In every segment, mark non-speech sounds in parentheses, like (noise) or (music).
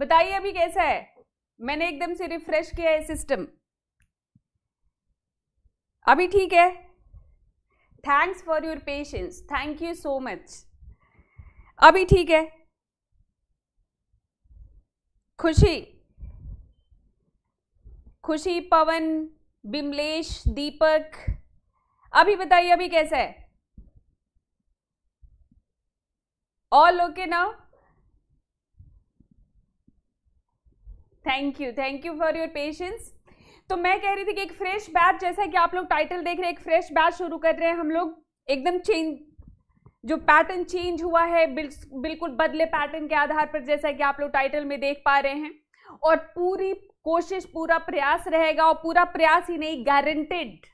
बताइए अभी कैसा है मैंने एकदम से रिफ्रेश किया है सिस्टम अभी ठीक है thanks for your patience thank you so much अभी ठीक है खुशी खुशी पवन बिमलेश दीपक अभी बताइए अभी कैसा है all okay now thank you thank you for your patience तो मैं कह रही थी कि एक फ्रेश बैच जैसा कि आप लोग टाइटल देख रहे हैं एक फ्रेश बैच शुरू कर रहे हैं हम लोग एकदम चेंज जो पैटर्न चेंज हुआ है बिल्कुल बदले पैटर्न के आधार पर जैसा कि आप लोग टाइटल में देख पा रहे हैं और पूरी कोशिश पूरा प्रयास रहेगा और पूरा प्रयास ही नहीं गारंटेड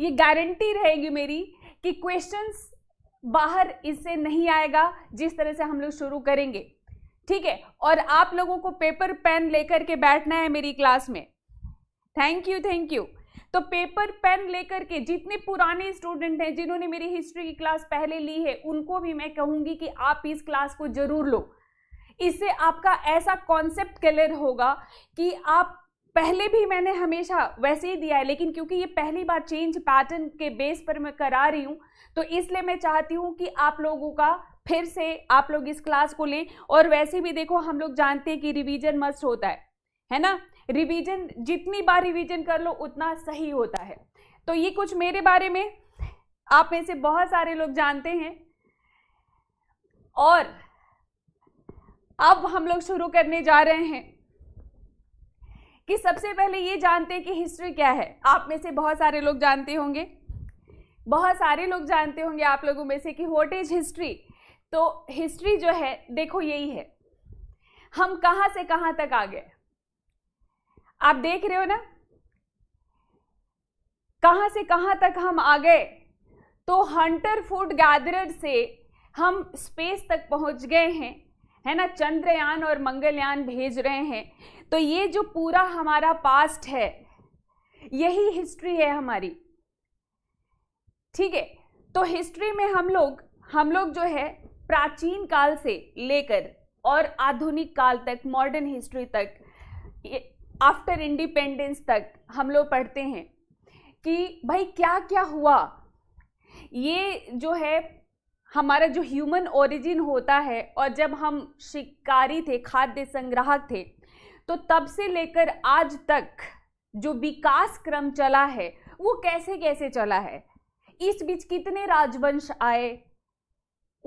ये गारंटी रहेगी मेरी कि क्वेश्चंस बाहर इससे नहीं आएगा जिस तरह से हम लोग शुरू करेंगे ठीक है और आप लोगों को पेपर पेन लेकर के बैठना है मेरी क्लास में थैंक यू थैंक यू तो पेपर पेन लेकर के जितने पुराने स्टूडेंट हैं जिन्होंने मेरी हिस्ट्री की क्लास पहले ली है उनको भी मैं कहूंगी कि आप इस क्लास को जरूर लो इससे आपका ऐसा कॉन्सेप्ट क्लियर होगा कि आप पहले भी मैंने हमेशा वैसे ही दिया है लेकिन क्योंकि ये पहली बार चेंज पैटर्न के बेस पर मैं करा रही हूँ तो इसलिए मैं चाहती हूँ कि आप लोगों का फिर से आप लोग इस क्लास को लें और वैसे भी देखो हम लोग जानते हैं कि रिवीजन मस्ट होता है है ना रिवीजन जितनी बार रिवीजन कर लो उतना सही होता है तो ये कुछ मेरे बारे में आप में से बहुत सारे लोग जानते हैं और अब हम लोग शुरू करने जा रहे हैं कि सबसे पहले ये जानते हैं कि हिस्ट्री क्या है आप में से बहुत सारे लोग जानते होंगे बहुत सारे लोग जानते होंगे आप लोगों में से कि वॉट इज हिस्ट्री तो हिस्ट्री जो है देखो यही है हम कहां से कहां तक आ गए आप देख रहे हो ना कहा से कहां तक हम आ गए तो हंटर फूड गैदरर से हम स्पेस तक पहुंच गए हैं है ना चंद्रयान और मंगलयान भेज रहे हैं तो ये जो पूरा हमारा पास्ट है यही हिस्ट्री है हमारी ठीक है तो हिस्ट्री में हम लोग हम लोग जो है प्राचीन काल से लेकर और आधुनिक काल तक मॉडर्न हिस्ट्री तक आफ्टर इंडिपेंडेंस तक हम लोग पढ़ते हैं कि भाई क्या क्या हुआ ये जो है हमारा जो ह्यूमन ओरिजिन होता है और जब हम शिकारी थे खाद्य संग्राहक थे तो तब से लेकर आज तक जो विकास क्रम चला है वो कैसे कैसे चला है इस बीच कितने राजवंश आए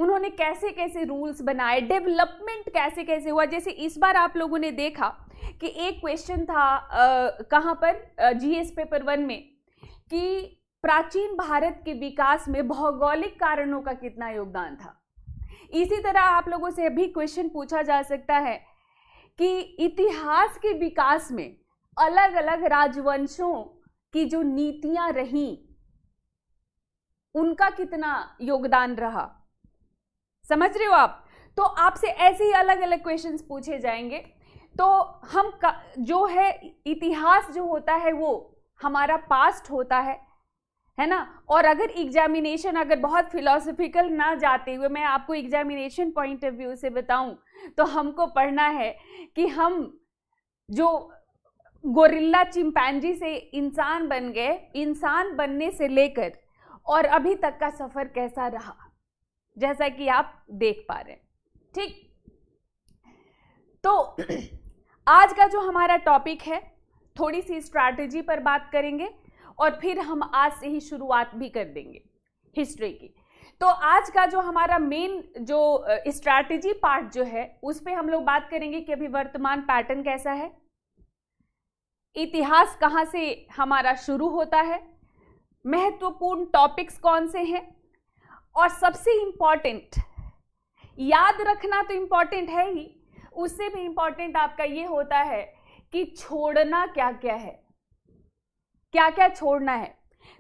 उन्होंने कैसे कैसे रूल्स बनाए डेवलपमेंट कैसे कैसे हुआ जैसे इस बार आप लोगों ने देखा कि एक क्वेश्चन था कहाँ पर एस पेपर वन में कि प्राचीन भारत के विकास में भौगोलिक कारणों का कितना योगदान था इसी तरह आप लोगों से भी क्वेश्चन पूछा जा सकता है कि इतिहास के विकास में अलग अलग राजवंशों की जो नीतियां रहीं उनका कितना योगदान रहा समझ रहे हो आप तो आपसे ऐसे ही अलग अलग क्वेश्चंस पूछे जाएंगे तो हम जो है इतिहास जो होता है वो हमारा पास्ट होता है है ना और अगर एग्जामिनेशन अगर बहुत फिलोसफिकल ना जाते हुए मैं आपको एग्जामिनेशन पॉइंट ऑफ व्यू से बताऊं तो हमको पढ़ना है कि हम जो गोरिल्ला चिंपैनजी से इंसान बन गए इंसान बनने से लेकर और अभी तक का सफ़र कैसा रहा जैसा कि आप देख पा रहे हैं ठीक तो (clears throat) आज का जो हमारा टॉपिक है थोड़ी सी स्ट्रैटेजी पर बात करेंगे और फिर हम आज से ही शुरुआत भी कर देंगे हिस्ट्री की तो आज का जो हमारा मेन जो स्ट्रैटेजी पार्ट जो है उस पर हम लोग बात करेंगे कि अभी वर्तमान पैटर्न कैसा है इतिहास कहाँ से हमारा शुरू होता है महत्वपूर्ण टॉपिक्स कौन से हैं और सबसे इम्पॉर्टेंट याद रखना तो इम्पॉर्टेंट है ही उससे भी इम्पॉर्टेंट आपका ये होता है कि छोड़ना क्या क्या है क्या क्या छोड़ना है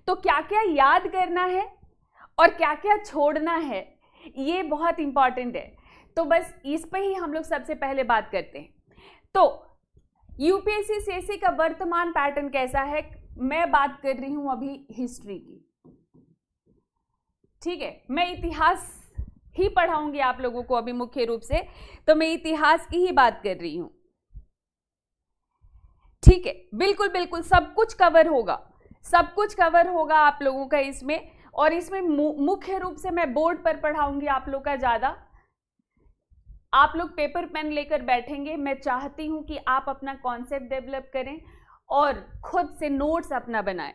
तो क्या क्या याद करना है और क्या क्या छोड़ना है ये बहुत इम्पॉर्टेंट है तो बस इस पर ही हम लोग सबसे पहले बात करते हैं तो यूपीएससी सी e का वर्तमान पैटर्न कैसा है मैं बात कर रही हूँ अभी हिस्ट्री की ठीक है मैं इतिहास ही पढ़ाऊंगी आप लोगों को अभी मुख्य रूप से तो मैं इतिहास की ही बात कर रही हूं ठीक है बिल्कुल बिल्कुल सब कुछ कवर होगा सब कुछ कवर होगा आप लोगों का इसमें और इसमें मुख्य रूप से मैं बोर्ड पर पढ़ाऊंगी आप लोग का ज़्यादा आप लोग पेपर पेन लेकर बैठेंगे मैं चाहती हूं कि आप अपना कॉन्सेप्ट डेवलप करें और खुद से नोट्स अपना बनाएं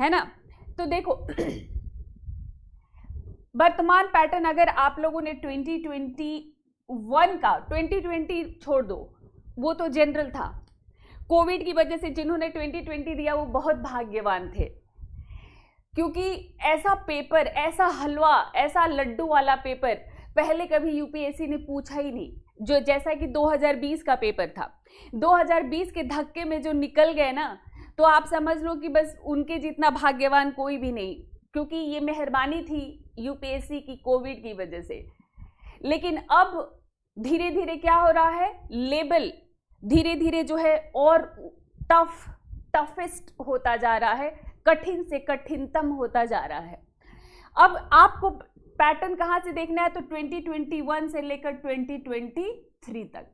है ना तो देखो वर्तमान पैटर्न अगर आप लोगों ने 2021 का 2020 छोड़ दो वो तो जनरल था कोविड की वजह से जिन्होंने 2020 दिया वो बहुत भाग्यवान थे क्योंकि ऐसा पेपर ऐसा हलवा ऐसा लड्डू वाला पेपर पहले कभी यूपीएससी ने पूछा ही नहीं जो जैसा कि 2020 का पेपर था 2020 के धक्के में जो निकल गए ना तो आप समझ लो कि बस उनके जितना भाग्यवान कोई भी नहीं क्योंकि ये मेहरबानी थी यूपीएससी की कोविड की वजह से लेकिन अब धीरे धीरे क्या हो रहा है लेबल धीरे धीरे जो है और टफ टफेस्ट होता जा रहा है कठिन से कठिनतम होता जा रहा है अब आपको पैटर्न कहाँ से देखना है तो 2021 से लेकर 2023 तक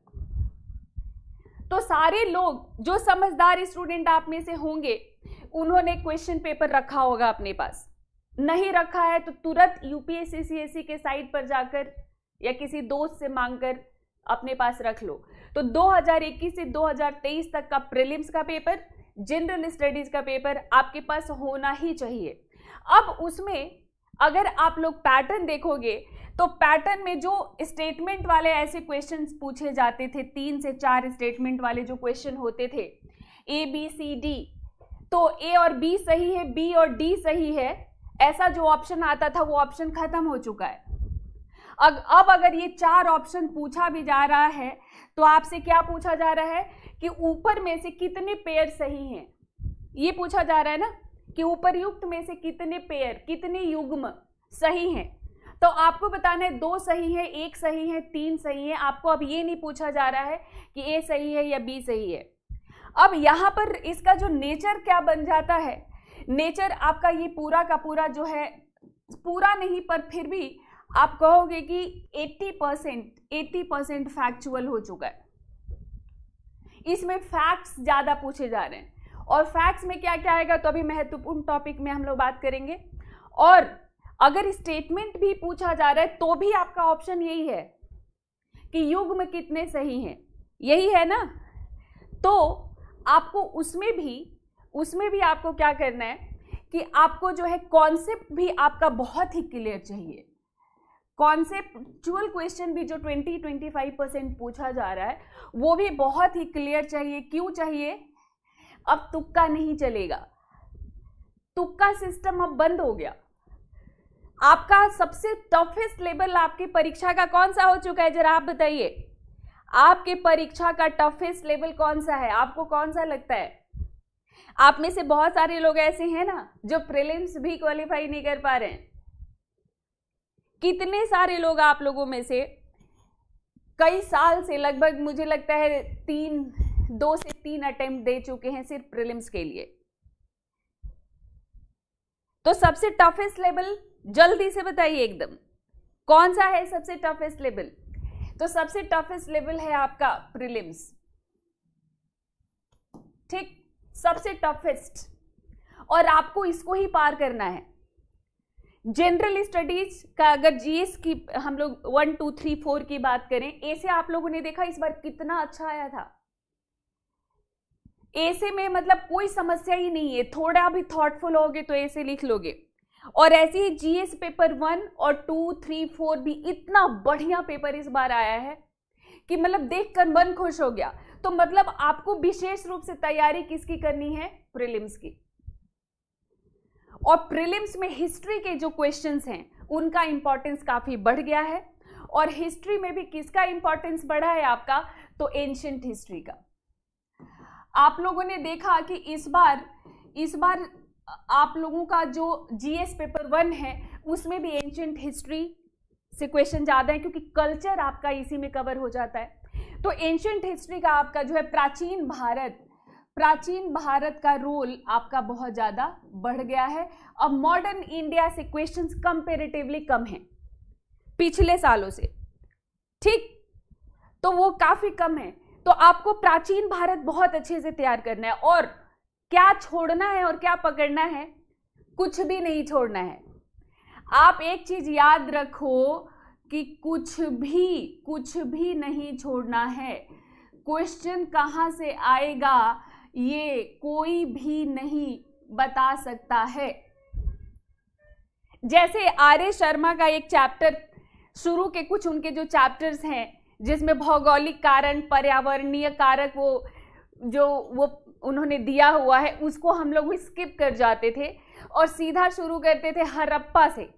तो सारे लोग जो समझदार स्टूडेंट आप में से होंगे उन्होंने क्वेश्चन पेपर रखा होगा अपने पास नहीं रखा है तो तुरंत यूपीएससी e के साइट पर जाकर या किसी दोस्त से मांगकर अपने पास रख लो तो 2021 से 2023 तक का प्रीलिम्स का पेपर जनरल स्टडीज का पेपर आपके पास होना ही चाहिए अब उसमें अगर आप लोग पैटर्न देखोगे तो पैटर्न में जो स्टेटमेंट वाले ऐसे क्वेश्चन पूछे जाते थे तीन से चार स्टेटमेंट वाले जो क्वेश्चन होते थे ए बी सी डी तो ए और बी सही है बी और डी सही है ऐसा जो ऑप्शन आता था वो ऑप्शन खत्म हो चुका है अग, अब अगर ये चार ऑप्शन पूछा भी जा रहा है तो आपसे क्या पूछा जा रहा है कि ऊपर में से कितने पेयर सही हैं ये पूछा जा रहा है ना कि उपरयुक्त में से कितने पेयर कितने युग्म सही हैं तो आपको बताना है दो सही है एक सही है तीन सही है आपको अब ये नहीं पूछा जा रहा है कि ए सही है या बी सही है अब यहाँ पर इसका जो नेचर क्या बन जाता है नेचर आपका ये पूरा का पूरा जो है पूरा नहीं पर फिर भी आप कहोगे कि 80 परसेंट एट्टी परसेंट फैक्चुअल हो चुका है इसमें फैक्ट्स ज़्यादा पूछे जा रहे हैं और फैक्ट्स में क्या क्या आएगा तो अभी महत्वपूर्ण टॉपिक में हम लोग बात करेंगे और अगर स्टेटमेंट भी पूछा जा रहा है तो भी आपका ऑप्शन यही है कि युग में कितने सही हैं यही है ना तो आपको उसमें भी उसमें भी आपको क्या करना है कि आपको जो है कॉन्सेप्ट भी आपका बहुत ही क्लियर चाहिए कॉन्सेप्टचुअल क्वेश्चन भी जो 20-25 परसेंट पूछा जा रहा है वो भी बहुत ही क्लियर चाहिए क्यों चाहिए अब तुक्का नहीं चलेगा तुक्का सिस्टम अब बंद हो गया आपका सबसे टफेस्ट लेवल आपकी परीक्षा का कौन सा हो चुका है जरा आप बताइए आपके परीक्षा का टफेस्ट लेवल कौन सा है आपको कौन सा लगता है आप में से बहुत सारे लोग ऐसे हैं ना जो प्रिलिम्स भी क्वालिफाई नहीं कर पा रहे हैं कितने सारे लोग आप लोगों में से कई साल से लगभग मुझे लगता है तीन दो से तीन अटेम्प्ट दे चुके हैं सिर्फ प्रिलिम्स के लिए तो सबसे टफेस्ट लेवल जल्दी से बताइए एकदम कौन सा है सबसे टफेस्ट लेवल तो सबसे टफेस्ट लेवल है आपका प्रिलिम्स ठीक सबसे टफेस्ट और आपको इसको ही पार करना है जनरल स्टडीज का अगर जीएस की हम लोग वन टू थ्री फोर की बात करें ऐसे आप लोगों ने देखा इस बार कितना अच्छा आया था ऐसे में मतलब कोई समस्या ही नहीं है थोड़ा भी थॉटफुल होगे तो ऐसे लिख लोगे और ऐसे ही जीएस पेपर वन और टू थ्री फोर भी इतना बढ़िया पेपर इस बार आया है कि मतलब देख कर मन खुश हो गया तो मतलब आपको विशेष रूप से तैयारी किसकी करनी है प्रिलिम्स की और प्रिलिम्स में हिस्ट्री के जो क्वेश्चंस हैं उनका इंपॉर्टेंस काफ़ी बढ़ गया है और हिस्ट्री में भी किसका इंपॉर्टेंस बढ़ा है आपका तो एंशंट हिस्ट्री का आप लोगों ने देखा कि इस बार इस बार आप लोगों का जो जीएस पेपर वन है उसमें भी एंशंट हिस्ट्री से क्वेश्चन ज़्यादा है क्योंकि कल्चर आपका इसी में कवर हो जाता है तो एंशंट हिस्ट्री का आपका जो है प्राचीन भारत प्राचीन भारत का रोल आपका बहुत ज़्यादा बढ़ गया है अब मॉडर्न इंडिया से क्वेश्चंस कंपेरेटिवली कम हैं पिछले सालों से ठीक तो वो काफ़ी कम है तो आपको प्राचीन भारत बहुत अच्छे से तैयार करना है और क्या छोड़ना है और क्या पकड़ना है कुछ भी नहीं छोड़ना है आप एक चीज़ याद रखो कि कुछ भी कुछ भी नहीं छोड़ना है क्वेश्चन कहाँ से आएगा ये कोई भी नहीं बता सकता है जैसे आर ए शर्मा का एक चैप्टर शुरू के कुछ उनके जो चैप्टर्स हैं जिसमें भौगोलिक कारण पर्यावरणीय कारक वो जो वो उन्होंने दिया हुआ है उसको हम लोग भी स्किप कर जाते थे और सीधा शुरू करते थे हरप्पा से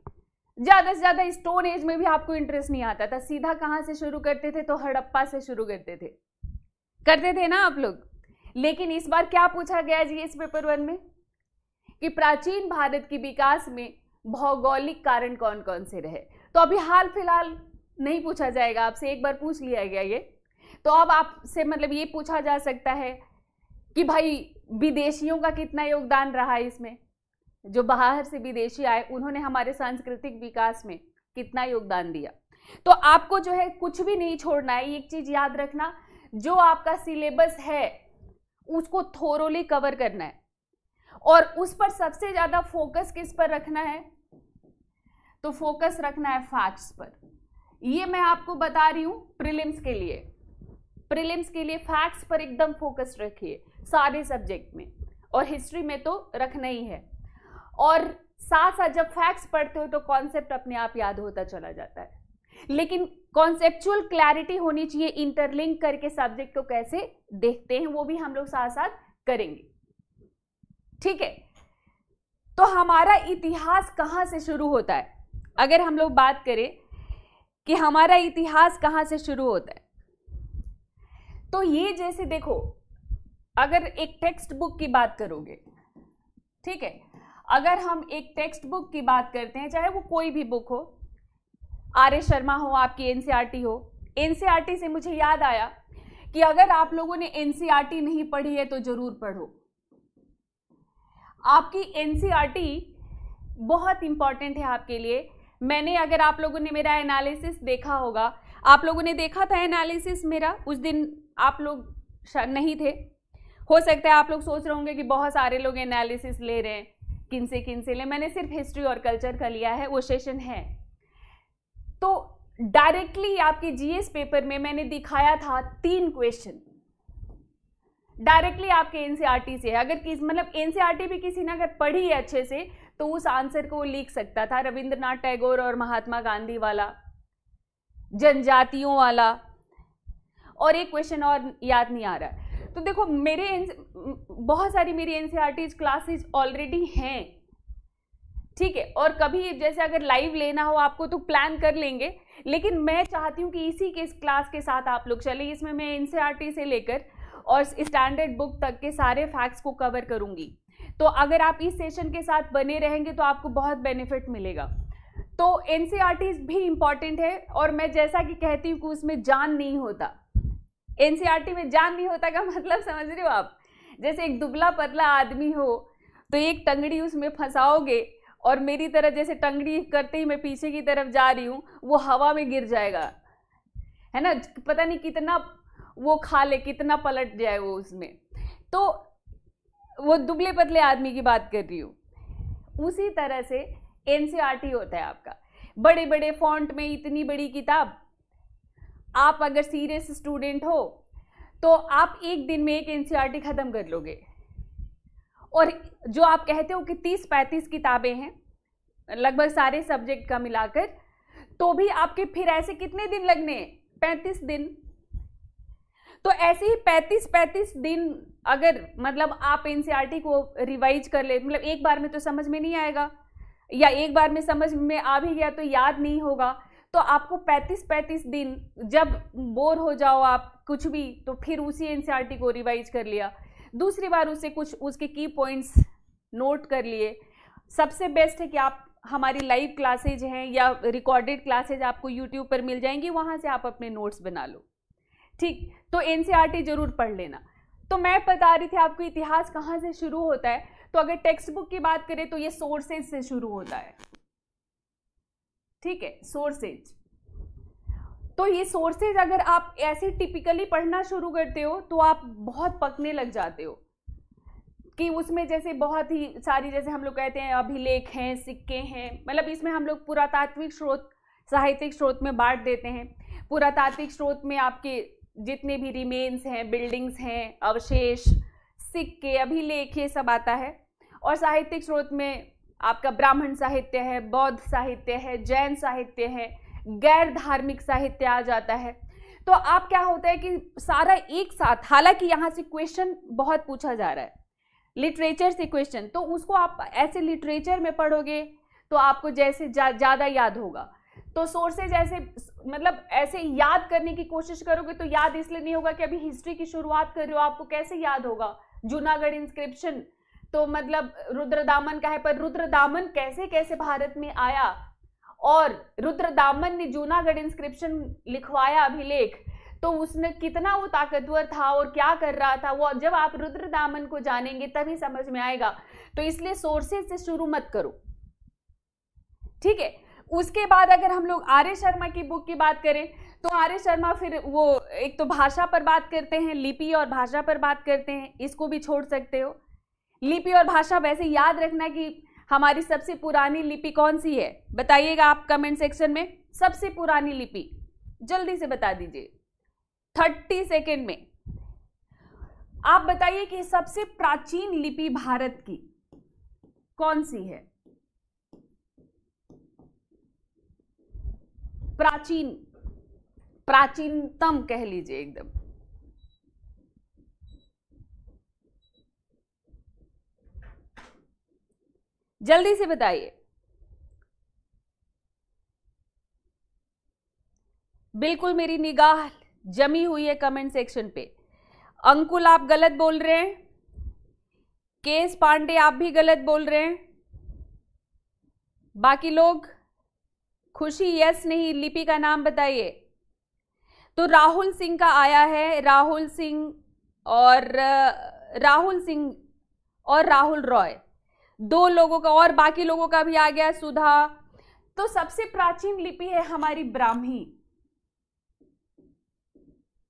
ज़्यादा से ज़्यादा स्टोन एज में भी आपको इंटरेस्ट नहीं आता था सीधा कहां से शुरू करते थे तो हड़प्पा से शुरू करते थे करते थे ना आप लोग लेकिन इस बार क्या पूछा गया जी इस पेपर वन में कि प्राचीन भारत के विकास में भौगोलिक कारण कौन कौन से रहे तो अभी हाल फिलहाल नहीं पूछा जाएगा आपसे एक बार पूछ लिया गया ये तो अब आपसे मतलब ये पूछा जा सकता है कि भाई विदेशियों का कितना योगदान रहा इसमें जो बाहर से विदेशी आए उन्होंने हमारे सांस्कृतिक विकास में कितना योगदान दिया तो आपको जो है कुछ भी नहीं छोड़ना है एक चीज़ याद रखना जो आपका सिलेबस है उसको थोरोली कवर करना है और उस पर सबसे ज़्यादा फोकस किस पर रखना है तो फोकस रखना है फैक्ट्स पर ये मैं आपको बता रही हूं प्रिलिम्स के लिए प्रिलिम्स के लिए फैक्ट्स पर एकदम फोकस रखिए सारे सब्जेक्ट में और हिस्ट्री में तो रखना ही है और साथ साथ जब फैक्ट्स पढ़ते हो तो कॉन्सेप्ट अपने आप याद होता चला जाता है लेकिन कॉन्सेप्चुअल क्लैरिटी होनी चाहिए इंटरलिंक करके सब्जेक्ट को कैसे देखते हैं वो भी हम लोग साथ साथ करेंगे ठीक है तो हमारा इतिहास कहां से शुरू होता है अगर हम लोग बात करें कि हमारा इतिहास कहां से शुरू होता है तो ये जैसे देखो अगर एक टेक्स्ट बुक की बात करोगे ठीक है अगर हम एक टेक्स्ट बुक की बात करते हैं चाहे वो कोई भी बुक हो आर ए शर्मा हो आपकी टी e हो टी e से मुझे याद आया कि अगर आप लोगों ने टी e नहीं पढ़ी है तो ज़रूर पढ़ो आपकी टी बहुत इंपॉर्टेंट है आपके लिए मैंने अगर आप लोगों ने मेरा एनालिसिस देखा होगा आप लोगों ने देखा था एनालिसिस मेरा उस दिन आप लोग नहीं थे हो सकता है आप लोग सोच रहे होंगे कि बहुत सारे लोग एनालिसिस ले रहे हैं किन से किन से ले मैंने सिर्फ हिस्ट्री और कल्चर का लिया है वो सेशन है तो डायरेक्टली आपके जीएस पेपर में मैंने दिखाया था तीन क्वेश्चन डायरेक्टली आपके एनसीईआरटी से है अगर किस मतलब एनसीईआरटी भी किसी ने अगर पढ़ी है अच्छे से तो उस आंसर को वो लिख सकता था रविंद्रनाथ टैगोर और महात्मा गांधी वाला जनजातियों वाला और एक क्वेश्चन और याद नहीं आ रहा तो देखो मेरे बहुत सारी मेरी एन क्लासेज ऑलरेडी हैं ठीक है और कभी जैसे अगर लाइव लेना हो आपको तो प्लान कर लेंगे लेकिन मैं चाहती हूँ कि इसी के इस क्लास के साथ आप लोग चले इसमें मैं एन e से लेकर और स्टैंडर्ड बुक तक के सारे फैक्ट्स को कवर करूँगी तो अगर आप इस सेशन के साथ बने रहेंगे तो आपको बहुत बेनिफिट मिलेगा तो एन e भी इम्पॉर्टेंट है और मैं जैसा कि कहती हूँ कि उसमें जान नहीं होता एनसीईआरटी में जान भी होता का मतलब समझ रहे हो आप जैसे एक दुबला पतला आदमी हो तो एक टंगड़ी उसमें फंसाओगे और मेरी तरह जैसे टंगड़ी करते ही मैं पीछे की तरफ जा रही हूँ वो हवा में गिर जाएगा है ना पता नहीं कितना वो खा ले कितना पलट जाए वो उसमें तो वो दुबले पतले आदमी की बात कर रही हूँ उसी तरह से एन होता है आपका बड़े बड़े फॉन्ट में इतनी बड़ी किताब आप अगर सीरियस स्टूडेंट हो तो आप एक दिन में एक एनसीईआरटी e ख़त्म कर लोगे और जो आप कहते हो कि तीस पैंतीस किताबें हैं लगभग सारे सब्जेक्ट का मिलाकर तो भी आपके फिर ऐसे कितने दिन लगने पैंतीस दिन तो ऐसे ही पैंतीस पैंतीस दिन अगर मतलब आप एनसीईआरटी e को रिवाइज कर ले मतलब एक बार में तो समझ में नहीं आएगा या एक बार में समझ में आ भी गया तो याद नहीं होगा तो आपको 35-35 दिन जब बोर हो जाओ आप कुछ भी तो फिर उसी एनसीईआरटी को रिवाइज कर लिया दूसरी बार उसे कुछ उसके की पॉइंट्स नोट कर लिए सबसे बेस्ट है कि आप हमारी लाइव क्लासेज हैं या रिकॉर्डेड क्लासेज आपको यूट्यूब पर मिल जाएंगी वहाँ से आप अपने नोट्स बना लो ठीक तो एन जरूर पढ़ लेना तो मैं बता रही थी आपको इतिहास कहाँ से शुरू होता है तो अगर टेक्स्ट बुक की बात करें तो ये सोर्सेज से शुरू होता है ठीक है सोर्सेज तो ये सोर्सेज अगर आप ऐसे टिपिकली पढ़ना शुरू करते हो तो आप बहुत पकने लग जाते हो कि उसमें जैसे बहुत ही सारी जैसे हम लोग कहते हैं अभिलेख हैं सिक्के हैं मतलब इसमें हम लोग पुरातात्विक स्रोत साहित्यिक स्रोत में बांट देते हैं पुरातात्विक स्रोत में आपके जितने भी रिमेन्स हैं बिल्डिंग्स हैं अवशेष सिक्के अभिलेख ये सब आता है और साहित्यिक स्रोत में आपका ब्राह्मण साहित्य है बौद्ध साहित्य है जैन साहित्य है गैर धार्मिक साहित्य आ जाता है तो आप क्या होता है कि सारा एक साथ हालांकि यहाँ से क्वेश्चन बहुत पूछा जा रहा है लिटरेचर से क्वेश्चन तो उसको आप ऐसे लिटरेचर में पढ़ोगे तो आपको जैसे ज़्यादा जा, याद होगा तो सोर्सेज ऐसे मतलब ऐसे याद करने की कोशिश करोगे तो याद इसलिए नहीं होगा कि अभी हिस्ट्री की शुरुआत कर रहे हो आपको कैसे याद होगा जूनागढ़ इंस्क्रिप्शन तो मतलब रुद्रदामन का है पर रुद्रदामन कैसे कैसे भारत में आया और रुद्रदामन ने जूनागढ़ इंस्क्रिप्शन लिखवाया अभिलेख तो उसने कितना वो ताकतवर था और क्या कर रहा था वो जब आप रुद्रदामन को जानेंगे तभी समझ में आएगा तो इसलिए सोर्सेज से शुरू मत करो ठीक है उसके बाद अगर हम लोग आर्य शर्मा की बुक की बात करें तो आर्य शर्मा फिर वो एक तो भाषा पर बात करते हैं लिपि और भाषा पर बात करते हैं इसको भी छोड़ सकते हो लिपि और भाषा वैसे याद रखना कि हमारी सबसे पुरानी लिपि कौन सी है बताइएगा आप कमेंट सेक्शन में सबसे पुरानी लिपि जल्दी से बता दीजिए थर्टी सेकेंड में आप बताइए कि सबसे प्राचीन लिपि भारत की कौन सी है प्राचीन प्राचीनतम कह लीजिए एकदम जल्दी से बताइए बिल्कुल मेरी निगाह जमी हुई है कमेंट सेक्शन पे अंकुल आप गलत बोल रहे हैं केस पांडे आप भी गलत बोल रहे हैं बाकी लोग खुशी यस नहीं लिपि का नाम बताइए तो राहुल सिंह का आया है राहुल सिंह और राहुल सिंह और राहुल रॉय दो लोगों का और बाकी लोगों का भी आ गया सुधा तो सबसे प्राचीन लिपि है हमारी ब्राह्मी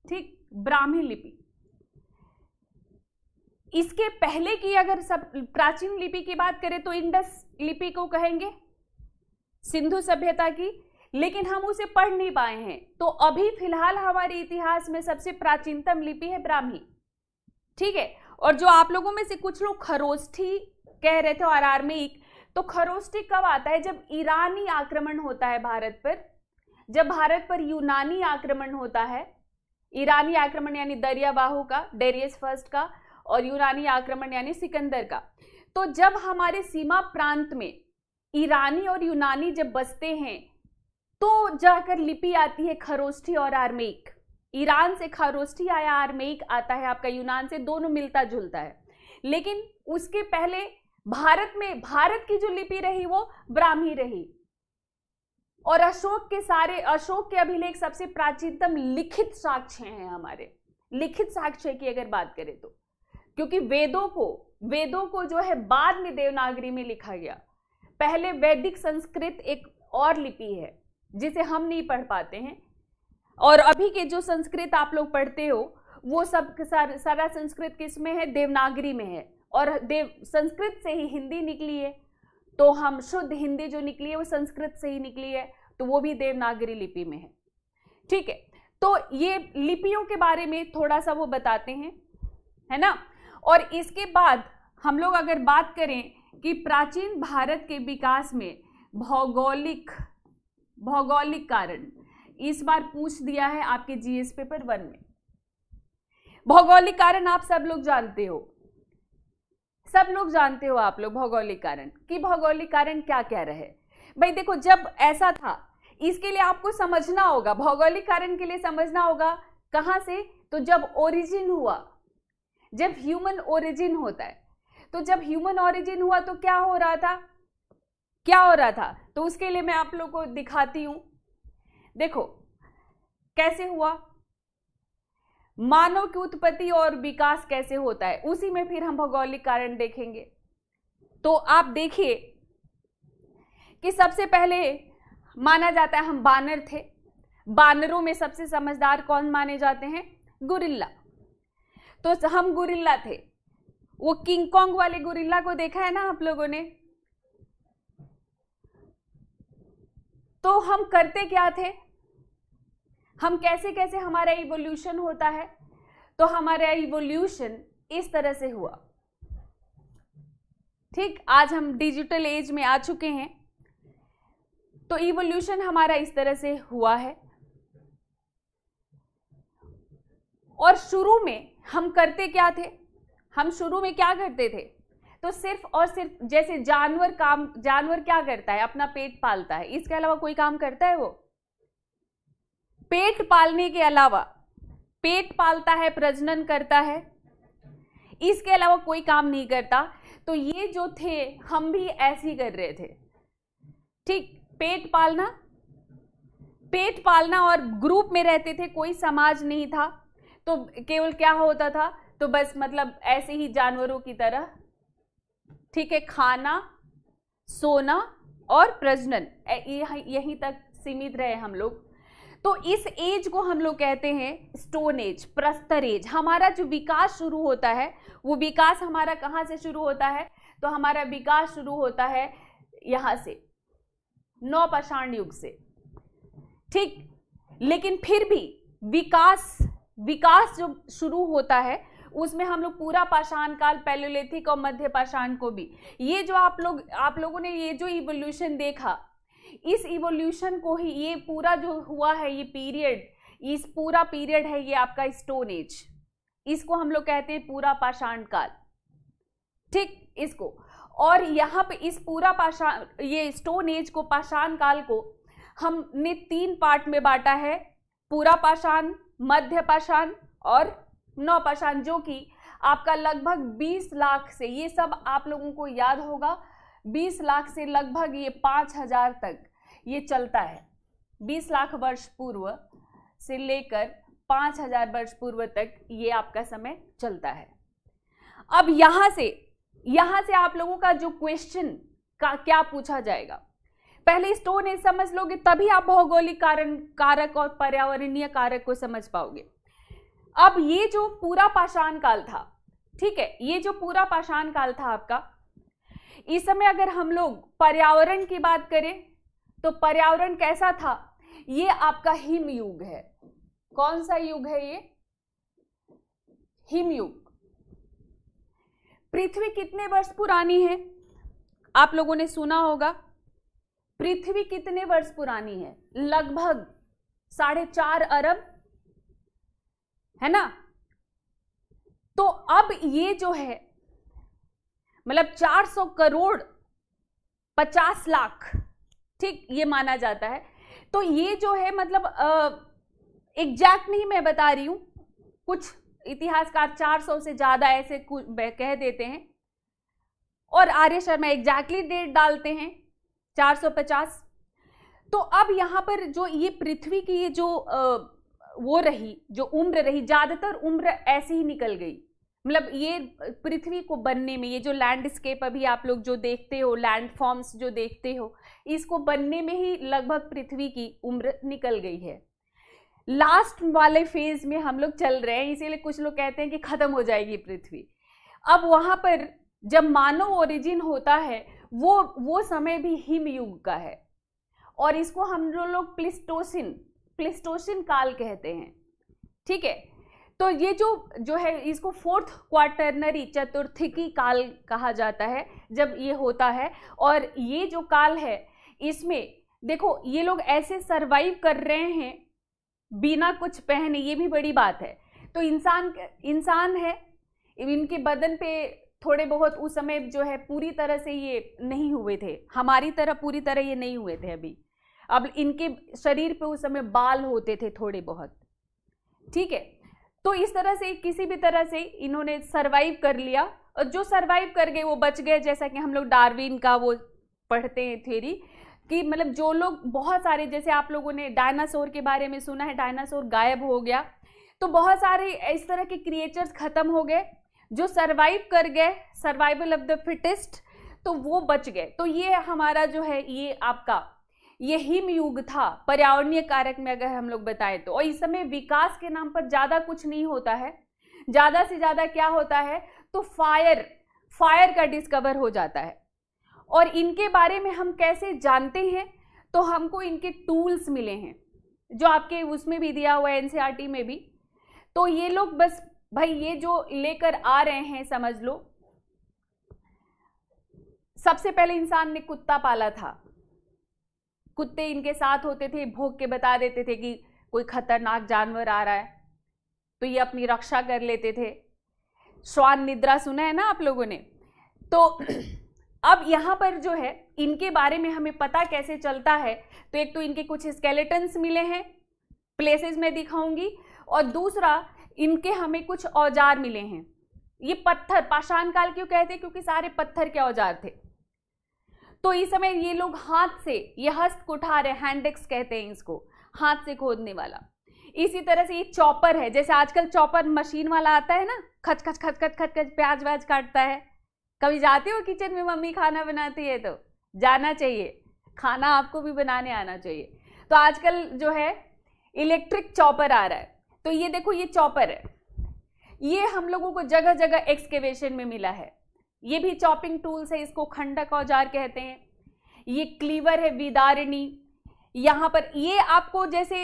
ठीक ब्राह्मी लिपि इसके पहले की अगर सब प्राचीन लिपि की बात करें तो इंडस लिपि को कहेंगे सिंधु सभ्यता की लेकिन हम उसे पढ़ नहीं पाए हैं तो अभी फिलहाल हमारे इतिहास में सबसे प्राचीनतम लिपि है ब्राह्मी ठीक है और जो आप लोगों में से कुछ लोग खरोष्ठी कह रहे थे और आर्मी तो खरोस्टी कब आता है जब ईरानी आक्रमण होता है भारत पर जब भारत पर यूनानी आक्रमण होता है ईरानी आक्रमण यानी दरियाबाहू का डेरियस फर्स्ट का और यूनानी आक्रमण यानी सिकंदर का तो जब हमारे सीमा प्रांत में ईरानी और यूनानी जब बसते हैं तो जाकर लिपि आती है खरोस्टी और आर्मेक ईरान से खरोस्टी आया आर्मेक आता है आपका यूनान से दोनों मिलता जुलता है लेकिन उसके पहले भारत में भारत की जो लिपि रही वो ब्राह्मी रही और अशोक के सारे अशोक के अभिलेख सबसे प्राचीनतम लिखित साक्ष्य हैं हमारे लिखित साक्ष्य की अगर बात करें तो क्योंकि वेदों को वेदों को जो है बाद में देवनागरी में लिखा गया पहले वैदिक संस्कृत एक और लिपि है जिसे हम नहीं पढ़ पाते हैं और अभी के जो संस्कृत आप लोग पढ़ते हो वो सब सारा संस्कृत किस में है देवनागरी में है और देव संस्कृत से ही हिंदी निकली है तो हम शुद्ध हिंदी जो निकली है वो संस्कृत से ही निकली है तो वो भी देवनागरी लिपि में है ठीक है तो ये लिपियों के बारे में थोड़ा सा वो बताते हैं है ना और इसके बाद हम लोग अगर बात करें कि प्राचीन भारत के विकास में भौगोलिक भौगोलिक कारण इस बार पूछ दिया है आपके जीएस पेपर वन में भौगोलिक कारण आप सब लोग जानते हो सब लोग जानते हो आप लोग भौगोलिक कारण कि भौगोलिक कारण क्या क्या रहे भाई देखो जब ऐसा था इसके लिए आपको समझना होगा भौगोलिक कारण के लिए समझना होगा कहाँ से तो जब ओरिजिन हुआ जब ह्यूमन ओरिजिन होता है तो जब ह्यूमन ओरिजिन हुआ तो क्या हो रहा था क्या हो रहा था तो उसके लिए मैं आप लोग को दिखाती हूँ देखो कैसे हुआ मानव की उत्पत्ति और विकास कैसे होता है उसी में फिर हम भौगोलिक कारण देखेंगे तो आप देखिए कि सबसे पहले माना जाता है हम बानर थे बानरों में सबसे समझदार कौन माने जाते हैं गुरिल्ला तो हम गुरिल्ला थे वो किंग कॉन्ग वाले गुरिल्ला को देखा है ना आप लोगों ने तो हम करते क्या थे हम कैसे कैसे हमारा इवोल्यूशन होता है तो हमारा इवोल्यूशन इस तरह से हुआ ठीक आज हम डिजिटल एज में आ चुके हैं तो इवोल्यूशन हमारा इस तरह से हुआ है और शुरू में हम करते क्या थे हम शुरू में क्या करते थे तो सिर्फ और सिर्फ जैसे जानवर काम जानवर क्या करता है अपना पेट पालता है इसके अलावा कोई काम करता है वो पेट पालने के अलावा पेट पालता है प्रजनन करता है इसके अलावा कोई काम नहीं करता तो ये जो थे हम भी ऐसे ही कर रहे थे ठीक पेट पालना पेट पालना और ग्रुप में रहते थे कोई समाज नहीं था तो केवल क्या होता था तो बस मतलब ऐसे ही जानवरों की तरह ठीक है खाना सोना और प्रजनन यही तक सीमित रहे हम लोग तो इस एज को हम लोग कहते हैं स्टोन एज प्रस्तर एज हमारा जो विकास शुरू होता है वो विकास हमारा कहाँ से शुरू होता है तो हमारा विकास शुरू होता है यहां से नौपाषाण युग से ठीक लेकिन फिर भी विकास विकास जो शुरू होता है उसमें हम लोग पूरा पाषाण काल पैलोलेथिक और मध्य पाषाण को भी ये जो आप लोग आप लोगों ने ये जो इवोल्यूशन देखा इस इवोल्यूशन को ही ये पूरा जो हुआ है ये पीरियड इस पूरा पीरियड है ये आपका स्टोन एज इसको हम लोग कहते हैं पूरा पाषाण काल ठीक इसको और यहाँ पे इस पूरा पाषाण ये स्टोन एज को पाषाण काल को हमने तीन पार्ट में बांटा है पूरा पाषाण मध्य पाषाण और नौ पाषाण जो कि आपका लगभग 20 लाख से ये सब आप लोगों को याद होगा बीस लाख से लगभग ये पाँच हजार तक ये चलता है बीस लाख वर्ष पूर्व से लेकर पाँच हजार वर्ष पूर्व तक ये आपका समय चलता है अब यहाँ से यहाँ से आप लोगों का जो क्वेश्चन का क्या पूछा जाएगा पहले स्टोन एज समझ लोगे तभी आप भौगोलिक कारण कारक और पर्यावरणीय कारक को समझ पाओगे अब ये जो पूरा पाषाण काल था ठीक है ये जो पूरा पाषाण काल था आपका इस समय अगर हम लोग पर्यावरण की बात करें तो पर्यावरण कैसा था ये आपका हिम युग है कौन सा युग है ये हिम युग पृथ्वी कितने वर्ष पुरानी है आप लोगों ने सुना होगा पृथ्वी कितने वर्ष पुरानी है लगभग साढ़े चार अरब है ना तो अब ये जो है मतलब 400 करोड़ 50 लाख ठीक ये माना जाता है तो ये जो है मतलब एग्जैक्ट नहीं मैं बता रही हूं कुछ इतिहासकार 400 से ज़्यादा ऐसे कह देते हैं और आर्य शर्मा एग्जैक्टली डेट डालते हैं 450 तो अब यहां पर जो ये पृथ्वी की ये जो आ, वो रही जो उम्र रही ज़्यादातर उम्र ऐसी ही निकल गई मतलब ये पृथ्वी को बनने में ये जो लैंडस्केप अभी आप लोग जो देखते हो लैंड फॉर्म्स जो देखते हो इसको बनने में ही लगभग पृथ्वी की उम्र निकल गई है लास्ट वाले फेज में हम लोग चल रहे हैं इसीलिए कुछ लोग कहते हैं कि ख़त्म हो जाएगी पृथ्वी अब वहाँ पर जब मानव ओरिजिन होता है वो वो समय भी हिमयुग का है और इसको हम लोग प्लिस्टोसिन प्लिस्टोसिन काल कहते हैं ठीक है तो ये जो जो है इसको फोर्थ क्वार्टरनरी चतुर्थी काल कहा जाता है जब ये होता है और ये जो काल है इसमें देखो ये लोग ऐसे सरवाइव कर रहे हैं बिना कुछ पहने ये भी बड़ी बात है तो इंसान इंसान है इनके बदन पे थोड़े बहुत उस समय जो है पूरी तरह से ये नहीं हुए थे हमारी तरह पूरी तरह ये नहीं हुए थे अभी अब इनके शरीर पे उस समय बाल होते थे थोड़े बहुत ठीक है तो इस तरह से किसी भी तरह से इन्होंने सरवाइव कर लिया और जो सरवाइव कर गए वो बच गए जैसा कि हम लोग डार्विन का वो पढ़ते हैं थ्योरी कि मतलब जो लोग बहुत सारे जैसे आप लोगों ने डायनासोर के बारे में सुना है डायनासोर गायब हो गया तो बहुत सारे इस तरह के क्रिएचर्स ख़त्म हो गए जो सरवाइव कर गए सर्वाइवल ऑफ द फिटेस्ट तो वो बच गए तो ये हमारा जो है ये आपका ये युग था पर्यावरणीय कारक में अगर हम लोग बताएं तो और इस समय विकास के नाम पर ज़्यादा कुछ नहीं होता है ज़्यादा से ज़्यादा क्या होता है तो फायर फायर का डिस्कवर हो जाता है और इनके बारे में हम कैसे जानते हैं तो हमको इनके टूल्स मिले हैं जो आपके उसमें भी दिया हुआ है एनसीईआरटी में भी तो ये लोग बस भाई ये जो लेकर आ रहे हैं समझ लो सबसे पहले इंसान ने कुत्ता पाला था कुत्ते इनके साथ होते थे भोग के बता देते थे कि कोई खतरनाक जानवर आ रहा है तो ये अपनी रक्षा कर लेते थे श्वान निद्रा सुना है ना आप लोगों ने तो (clears throat) अब यहाँ पर जो है इनके बारे में हमें पता कैसे चलता है तो एक तो इनके कुछ स्केलेटन्स मिले हैं प्लेसेस में दिखाऊंगी और दूसरा इनके हमें कुछ औजार मिले हैं ये पत्थर पाषाण काल क्यों कहते हैं क्योंकि सारे पत्थर के औजार थे तो इस समय ये लोग हाथ से ये हस्त कुठार है हैंडेक्स कहते हैं इसको हाथ से खोदने वाला इसी तरह से ये चॉपर है जैसे आजकल चॉपर मशीन वाला आता है ना खच खच खच खच खच खच प्याज व्याज काटता है कभी जाते हो किचन में मम्मी खाना बनाती है तो जाना चाहिए खाना आपको भी बनाने आना चाहिए तो आजकल जो है इलेक्ट्रिक चॉपर आ रहा है तो ये देखो ये चॉपर है ये हम लोगों को जगह जगह एक्सकेवेशन में मिला है ये भी चॉपिंग टूल्स है इसको खंडक औजार कहते हैं ये क्लीवर है विदारिणी यहाँ पर ये आपको जैसे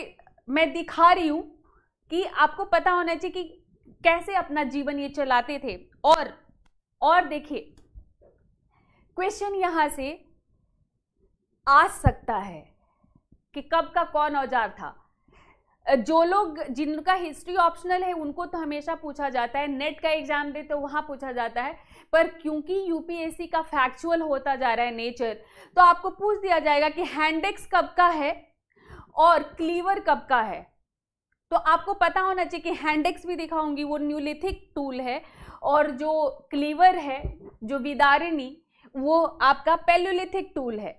मैं दिखा रही हूँ कि आपको पता होना चाहिए कि कैसे अपना जीवन ये चलाते थे और और देखिए क्वेश्चन यहाँ से आ सकता है कि कब का कौन औजार था जो लोग जिनका हिस्ट्री ऑप्शनल है उनको तो हमेशा पूछा जाता है नेट का एग्ज़ाम दे तो वहाँ पूछा जाता है पर क्योंकि यूपीएससी का फैक्चुअल होता जा रहा है नेचर तो आपको पूछ दिया जाएगा कि हैंडेक्स कब का है और क्लीवर कब का है तो आपको पता होना चाहिए कि हैंडेक्स भी दिखाऊंगी वो न्यूलिथिक टूल है और जो क्लीवर है जो विदारिणी वो आपका पेल्योलिथिक टूल है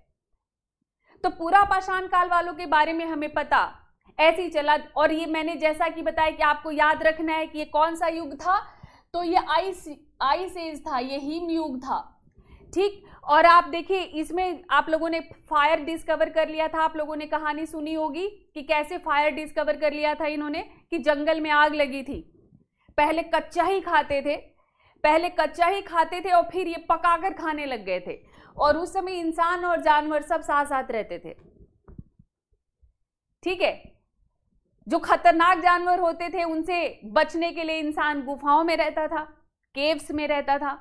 तो पूरा पाषाण काल वालों के बारे में हमें पता ऐसे ही चला और ये मैंने जैसा कि बताया कि आपको याद रखना है कि ये कौन सा युग था तो ये आइस आइस एज था ये हिम युग था ठीक और आप देखिए इसमें आप लोगों ने फायर डिस्कवर कर लिया था आप लोगों ने कहानी सुनी होगी कि कैसे फायर डिस्कवर कर लिया था इन्होंने कि जंगल में आग लगी थी पहले कच्चा ही खाते थे पहले कच्चा ही खाते थे और फिर ये पकाकर खाने लग गए थे और उस समय इंसान और जानवर सब साथ साथ रहते थे ठीक है जो खतरनाक जानवर होते थे उनसे बचने के लिए इंसान गुफाओं में रहता था केव्स में रहता था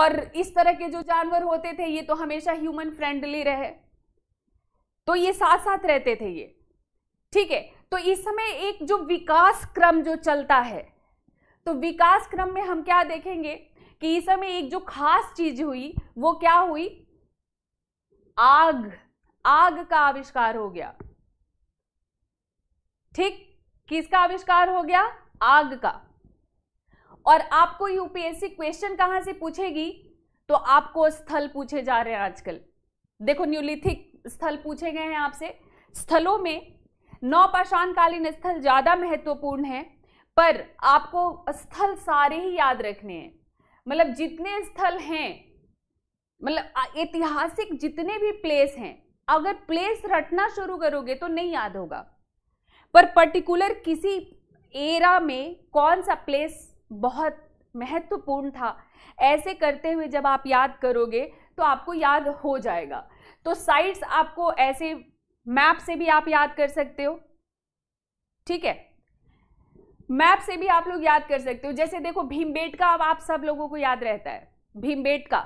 और इस तरह के जो जानवर होते थे ये तो हमेशा ह्यूमन फ्रेंडली रहे तो ये साथ साथ रहते थे ये ठीक है तो इस समय एक जो विकास क्रम जो चलता है तो विकास क्रम में हम क्या देखेंगे कि इस समय एक जो खास चीज हुई वो क्या हुई आग आग का आविष्कार हो गया ठीक किसका आविष्कार हो गया आग का और आपको यूपीएससी क्वेश्चन कहां से पूछेगी तो आपको स्थल पूछे जा रहे हैं आजकल देखो न्यूलिथिक स्थल पूछे गए हैं आपसे स्थलों में नौपाषाणकालीन स्थल ज़्यादा महत्वपूर्ण है पर आपको स्थल सारे ही याद रखने हैं मतलब जितने स्थल हैं मतलब ऐतिहासिक जितने भी प्लेस हैं अगर प्लेस रटना शुरू करोगे तो नहीं याद होगा पर पर्टिकुलर किसी एरा में कौन सा प्लेस बहुत महत्वपूर्ण था ऐसे करते हुए जब आप याद करोगे तो आपको याद हो जाएगा तो साइट्स आपको ऐसे मैप से भी आप याद कर सकते हो ठीक है मैप से भी आप लोग याद कर सकते हो जैसे देखो भीमबेट का अब आप सब लोगों को याद रहता है भीमबेट का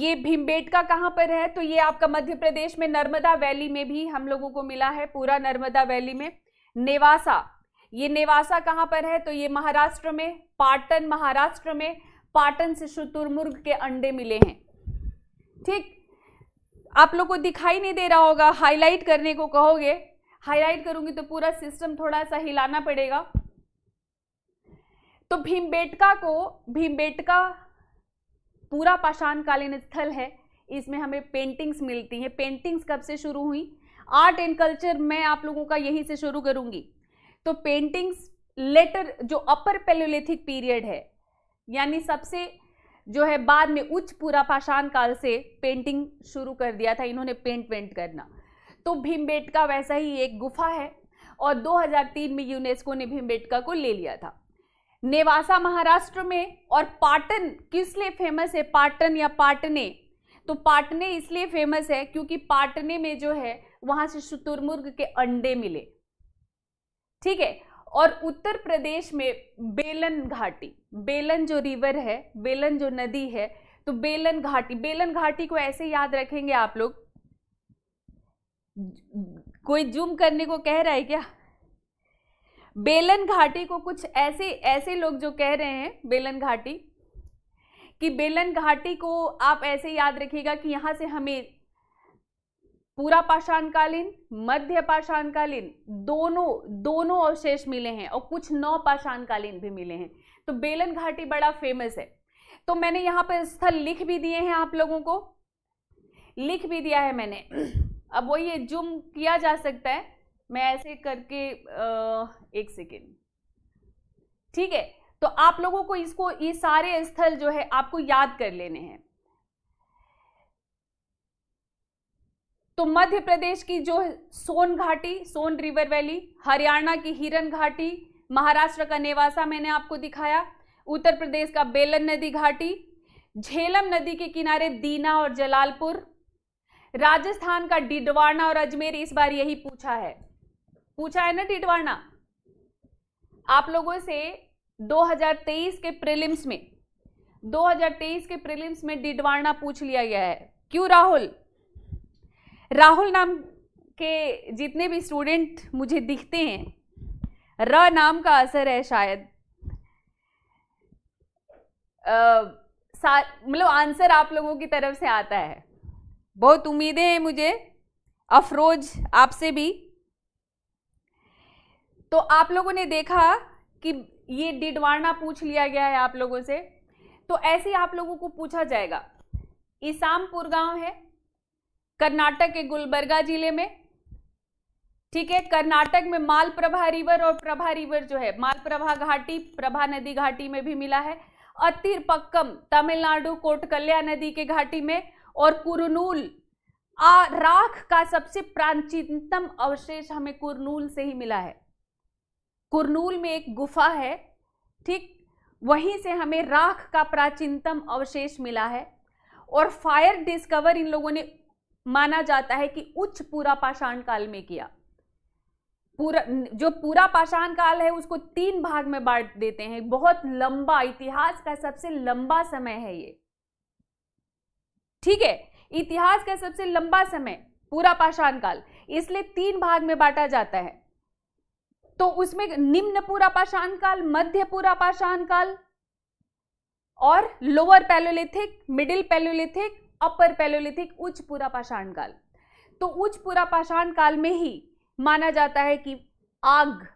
ये भीमबेटका कहाँ पर है तो ये आपका मध्य प्रदेश में नर्मदा वैली में भी हम लोगों को मिला है पूरा नर्मदा वैली में नेवासा ये नेवासा कहाँ पर है तो ये महाराष्ट्र में पाटन महाराष्ट्र में पाटन से शुतुरमुर्ग के अंडे मिले हैं ठीक आप लोग को दिखाई नहीं दे रहा होगा हाईलाइट करने को कहोगे हाईलाइट करूंगी तो पूरा सिस्टम थोड़ा सा हिलाना पड़ेगा तो भीमबेटका को भीमबेटका पूरा पाषाणकालीन स्थल है इसमें हमें पेंटिंग्स मिलती हैं पेंटिंग्स कब से शुरू हुई आर्ट एंड कल्चर मैं आप लोगों का यहीं से शुरू करूंगी तो पेंटिंग्स लेटर जो अपर पेलोलिथिक पीरियड है यानी सबसे जो है बाद में उच्च पूरा पाषाण काल से पेंटिंग शुरू कर दिया था इन्होंने पेंट वेंट करना तो भीमबेटका वैसा ही एक गुफा है और 2003 में यूनेस्को ने भीमबेटका को ले लिया था नेवासा महाराष्ट्र में और पाटन किस लिए फेमस है पाटन या पाटने तो पाटने इसलिए फेमस है क्योंकि पाटने में जो है वहां से शुतुरमुर्ग के अंडे मिले ठीक है और उत्तर प्रदेश में बेलन घाटी बेलन जो रिवर है बेलन जो नदी है तो बेलन घाटी बेलन घाटी को ऐसे याद रखेंगे आप लोग कोई जूम करने को कह रहा है क्या बेलन घाटी को कुछ ऐसे ऐसे लोग जो कह रहे हैं बेलन घाटी कि बेलन घाटी को आप ऐसे याद रखिएगा कि यहां से हमें पूरा पाषाणकालीन मध्य पाषाणकालीन दोनों दोनों अवशेष मिले हैं और कुछ नौ पाषाणकालीन भी मिले हैं तो बेलन घाटी बड़ा फेमस है तो मैंने यहां पर स्थल लिख भी दिए हैं आप लोगों को लिख भी दिया है मैंने अब वो ये जूम किया जा सकता है मैं ऐसे करके एक सेकेंड ठीक है तो आप लोगों को इसको ये सारे स्थल जो है आपको याद कर लेने हैं तो मध्य प्रदेश की जो सोन घाटी सोन रिवर वैली हरियाणा की हिरन घाटी महाराष्ट्र का नेवासा मैंने आपको दिखाया उत्तर प्रदेश का बेलन नदी घाटी झेलम नदी के किनारे दीना और जलालपुर राजस्थान का डिडवाना और अजमेर इस बार यही पूछा है पूछा है ना टिटवाना आप लोगों से 2023 के प्रीलिम्स में 2023 के प्रीलिम्स में डिडवाणा पूछ लिया गया है क्यों राहुल राहुल नाम के जितने भी स्टूडेंट मुझे दिखते हैं र नाम का असर है शायद मतलब आंसर आप लोगों की तरफ से आता है बहुत उम्मीदें हैं मुझे अफरोज आपसे भी तो आप लोगों ने देखा कि ये डिडवाना पूछ लिया गया है आप लोगों से तो ऐसे ही आप लोगों को पूछा जाएगा ईसामपुर गांव है कर्नाटक के गुलबर्गा जिले में ठीक है कर्नाटक में माल प्रभा रिवर और प्रभा रिवर जो है माल प्रभा घाटी प्रभा नदी घाटी में भी मिला है अतिरपक्कम तमिलनाडु कोटकल्या नदी के घाटी में और कुरनूल आ राख का सबसे प्राचीनतम अवशेष हमें कुरनूल से ही मिला है कुरनूल में एक गुफा है ठीक वहीं से हमें राख का प्राचीनतम अवशेष मिला है और फायर डिस्कवर इन लोगों ने माना जाता है कि उच्च पूरा पाषाण काल में किया पूरा जो पूरा पाषाण काल है उसको तीन भाग में बांट देते हैं बहुत लंबा इतिहास का सबसे लंबा समय है ये ठीक है इतिहास का सबसे लंबा समय पूरा पाषाण काल इसलिए तीन भाग में बांटा जाता है तो उसमें निम्न पूरा पाषाण काल मध्य पूरा पाषाण काल और lower palaeolithic middle palaeolithic upper palaeolithic उच्च पूरा पाषाण काल तो उच्च पूरा पाषाण काल में ही माना जाता है कि आग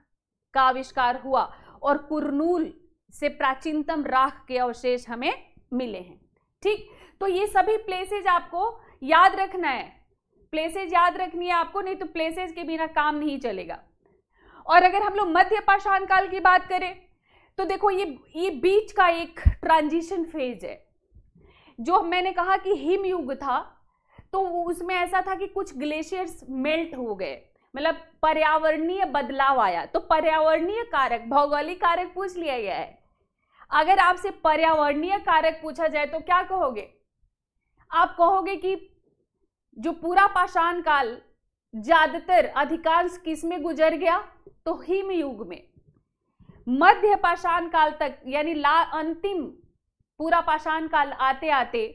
का आविष्कार हुआ और कुरनूल से प्राचीनतम राख के अवशेष हमें मिले हैं ठीक तो ये सभी प्लेसेज आपको याद रखना है प्लेसेज याद रखनी है आपको नहीं तो प्लेसेज के बिना काम नहीं चलेगा और अगर हम लोग मध्य पाषाण काल की बात करें तो देखो ये ये बीच का एक ट्रांजिशन फेज है जो मैंने कहा कि हिमयुग था तो उसमें ऐसा था कि कुछ ग्लेशियर्स मेल्ट हो गए मतलब पर्यावरणीय बदलाव आया तो पर्यावरणीय कारक भौगोलिक कारक पूछ लिया गया है अगर आपसे पर्यावरणीय कारक पूछा जाए तो क्या कहोगे आप कहोगे कि जो पूरा पाषाण काल ज्यादातर अधिकांश किस में गुजर गया तो हिम युग में मध्य पाषाण काल तक यानी ला अंतिम पूरा पाषाण काल आते आते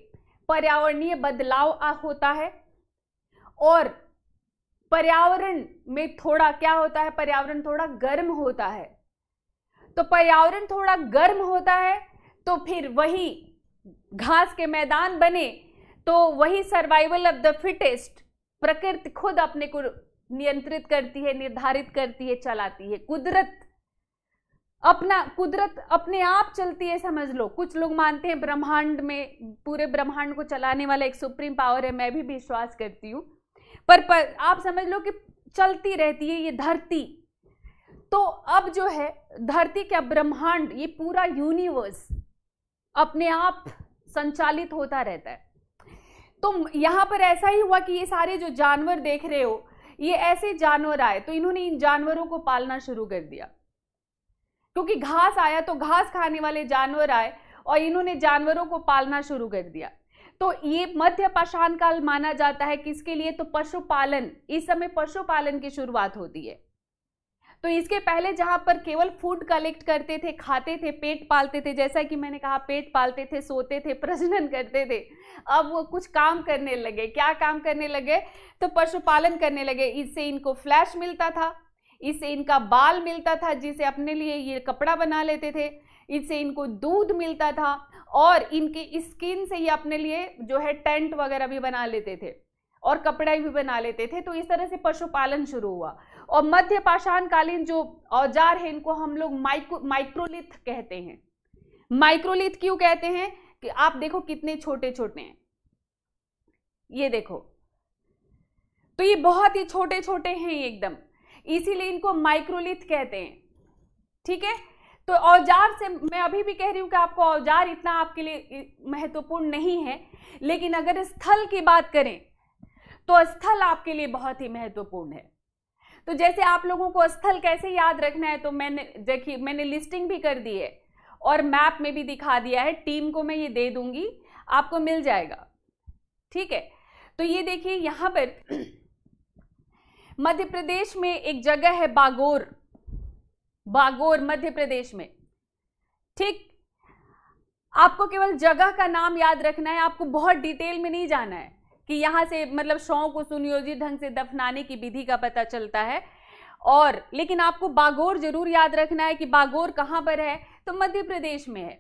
पर्यावरणीय बदलाव होता है और पर्यावरण में थोड़ा क्या होता है पर्यावरण थोड़ा गर्म होता है तो पर्यावरण थोड़ा गर्म होता है तो फिर वही घास के मैदान बने तो वही सर्वाइवल ऑफ द फिटेस्ट प्रकृति खुद अपने को नियंत्रित करती है निर्धारित करती है चलाती है कुदरत अपना कुदरत अपने आप चलती है समझ लो कुछ लोग मानते हैं ब्रह्मांड में पूरे ब्रह्मांड को चलाने वाला एक सुप्रीम पावर है मैं भी विश्वास करती हूँ पर, पर आप समझ लो कि चलती रहती है ये धरती तो अब जो है धरती क्या ब्रह्मांड ये पूरा यूनिवर्स अपने आप संचालित होता रहता है तो यहाँ पर ऐसा ही हुआ कि ये सारे जो जानवर देख रहे हो ये ऐसे जानवर आए तो इन्होंने इन जानवरों को पालना शुरू कर दिया क्योंकि घास आया तो घास खाने वाले जानवर आए और इन्होंने जानवरों को पालना शुरू कर दिया तो ये मध्य पाषाण काल माना जाता है किसके लिए तो पशुपालन इस समय पशुपालन की शुरुआत होती है तो इसके पहले जहाँ पर केवल फूड कलेक्ट करते थे खाते थे पेट पालते थे जैसा कि मैंने कहा पेट पालते थे सोते थे प्रजनन करते थे अब वो कुछ काम करने लगे क्या काम करने लगे तो पशुपालन करने लगे इससे इनको फ्लैश मिलता था इससे इनका बाल मिलता था जिसे अपने लिए ये कपड़ा बना लेते थे इससे इनको दूध मिलता था और इनके स्किन से ये अपने लिए जो है टेंट वगैरह भी बना लेते थे और कपड़ा भी बना लेते थे तो इस तरह से पशुपालन शुरू हुआ और मध्य पाषाणकालीन जो औजार है इनको हम लोग माइक्रो माइक्रोलिथ कहते हैं माइक्रोलिथ क्यों कहते हैं कि आप देखो कितने छोटे छोटे हैं ये देखो तो ये बहुत ही छोटे छोटे हैं एकदम इसीलिए इनको माइक्रोलिथ कहते हैं ठीक है तो औजार से मैं अभी भी कह रही हूं कि आपको औजार इतना आपके लिए महत्वपूर्ण नहीं है लेकिन अगर स्थल की बात करें तो स्थल आपके लिए बहुत ही महत्वपूर्ण है तो जैसे आप लोगों को स्थल कैसे याद रखना है तो मैंने देखिए मैंने लिस्टिंग भी कर दी है और मैप में भी दिखा दिया है टीम को मैं ये दे दूंगी आपको मिल जाएगा ठीक है तो ये देखिए यहां पर मध्य प्रदेश में एक जगह है बागोर बागोर मध्य प्रदेश में ठीक आपको केवल जगह का नाम याद रखना है आपको बहुत डिटेल में नहीं जाना है कि यहाँ से मतलब शवों को सुनियोजित ढंग से दफनाने की विधि का पता चलता है और लेकिन आपको बागोर जरूर याद रखना है कि बागोर कहाँ पर है तो मध्य प्रदेश में है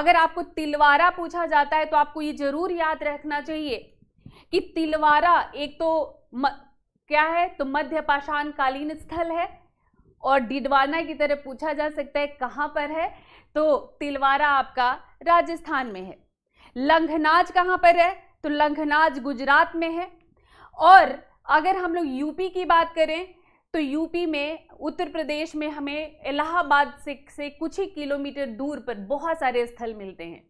अगर आपको तिलवारा पूछा जाता है तो आपको ये जरूर याद रखना चाहिए कि तिलवारा एक तो म, क्या है तो मध्य पाषाण कालीन स्थल है और डिडवाना की तरह पूछा जा सकता है कहाँ पर है तो तिलवारा आपका राजस्थान में है लंघनाज कहाँ पर है तो लंखनाज गुजरात में है और अगर हम लोग यूपी की बात करें तो यूपी में उत्तर प्रदेश में हमें इलाहाबाद से, से कुछ ही किलोमीटर दूर पर बहुत सारे स्थल मिलते हैं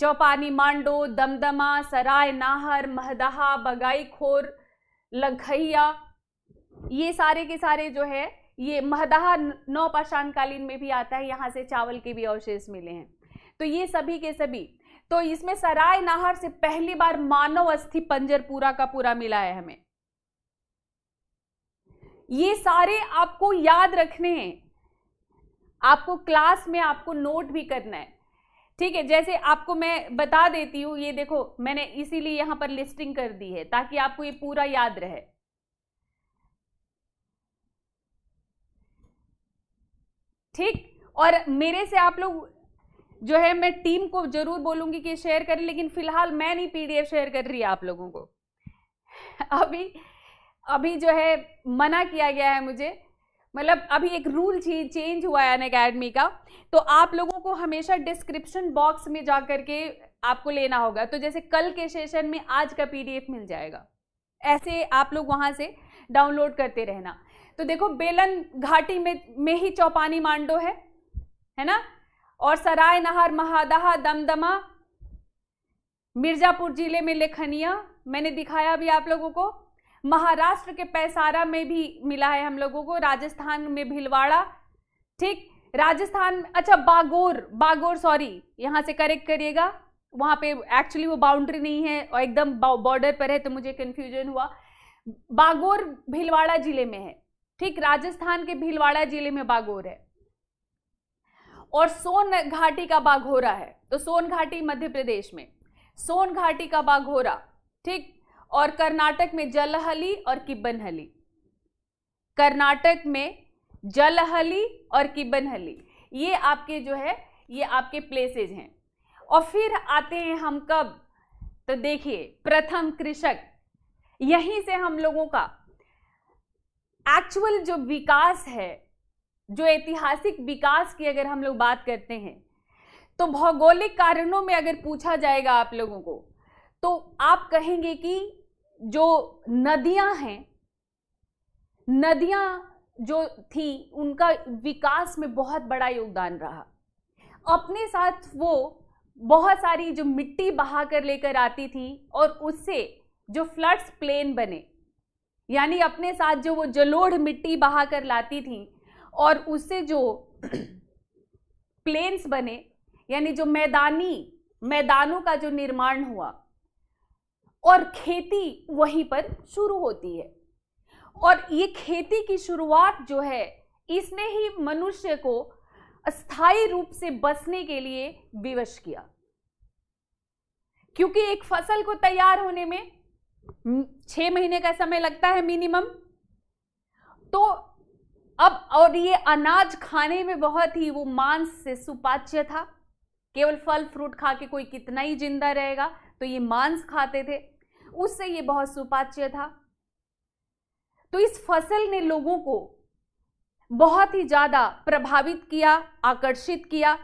चौपानी मांडो दमदमा सराय नाहर महदहा बगाईखोर लखैया ये सारे के सारे जो है ये महदहा नौपाषाणकालीन में भी आता है यहाँ से चावल के भी अवशेष मिले हैं तो ये सभी के सभी तो इसमें सराय नाहर से पहली बार मानव अस्थि पंजरपुरा का पूरा मिला है हमें ये सारे आपको याद रखने हैं आपको क्लास में आपको नोट भी करना है ठीक है जैसे आपको मैं बता देती हूं ये देखो मैंने इसीलिए यहां पर लिस्टिंग कर दी है ताकि आपको ये पूरा याद रहे ठीक और मेरे से आप लोग जो है मैं टीम को जरूर बोलूंगी कि शेयर करें लेकिन फिलहाल मैं नहीं पीडीएफ शेयर कर रही आप लोगों को अभी अभी जो है मना किया गया है मुझे मतलब अभी एक रूल चेंज हुआ है अन अकेडमी का तो आप लोगों को हमेशा डिस्क्रिप्शन बॉक्स में जा करके आपको लेना होगा तो जैसे कल के सेशन में आज का पीडीएफ मिल जाएगा ऐसे आप लोग वहाँ से डाउनलोड करते रहना तो देखो बेलन घाटी में में ही चौपानी मांडो है है ना और सराय नहर महादहा दमदमा मिर्जापुर जिले में लेखनिया मैंने दिखाया भी आप लोगों को महाराष्ट्र के पैसारा में भी मिला है हम लोगों को राजस्थान में भिलवाड़ा ठीक राजस्थान अच्छा बागोर बागोर सॉरी यहाँ से करेक्ट करिएगा वहाँ पे एक्चुअली वो बाउंड्री नहीं है और एकदम बॉर्डर पर है तो मुझे कन्फ्यूजन हुआ बागोर भिलवाड़ा जिले में है ठीक राजस्थान के भिलवाड़ा जिले में बागोर है और सोन घाटी का बाघोरा है तो सोन घाटी मध्य प्रदेश में सोन घाटी का बाघोरा ठीक और कर्नाटक में जलहली और किबनहली कर्नाटक में जलहली और किबनहली ये आपके जो है ये आपके प्लेसेज हैं और फिर आते हैं हम कब तो देखिए प्रथम कृषक यहीं से हम लोगों का एक्चुअल जो विकास है जो ऐतिहासिक विकास की अगर हम लोग बात करते हैं तो भौगोलिक कारणों में अगर पूछा जाएगा आप लोगों को तो आप कहेंगे कि जो नदियां हैं नदियां जो थी उनका विकास में बहुत बड़ा योगदान रहा अपने साथ वो बहुत सारी जो मिट्टी बहा कर लेकर आती थी और उससे जो फ्लड्स प्लेन बने यानी अपने साथ जो वो जलोढ़ मिट्टी बहा कर लाती थी और उससे जो प्लेन्स बने यानी जो मैदानी मैदानों का जो निर्माण हुआ और खेती वहीं पर शुरू होती है और ये खेती की शुरुआत जो है इसने ही मनुष्य को स्थायी रूप से बसने के लिए विवश किया क्योंकि एक फसल को तैयार होने में छह महीने का समय लगता है मिनिमम तो अब और ये अनाज खाने में बहुत ही वो मांस से सुपाच्य था केवल फल फ्रूट खा के कोई कितना ही जिंदा रहेगा तो ये मांस खाते थे उससे ये बहुत सुपाच्य था तो इस फसल ने लोगों को बहुत ही ज्यादा प्रभावित किया आकर्षित किया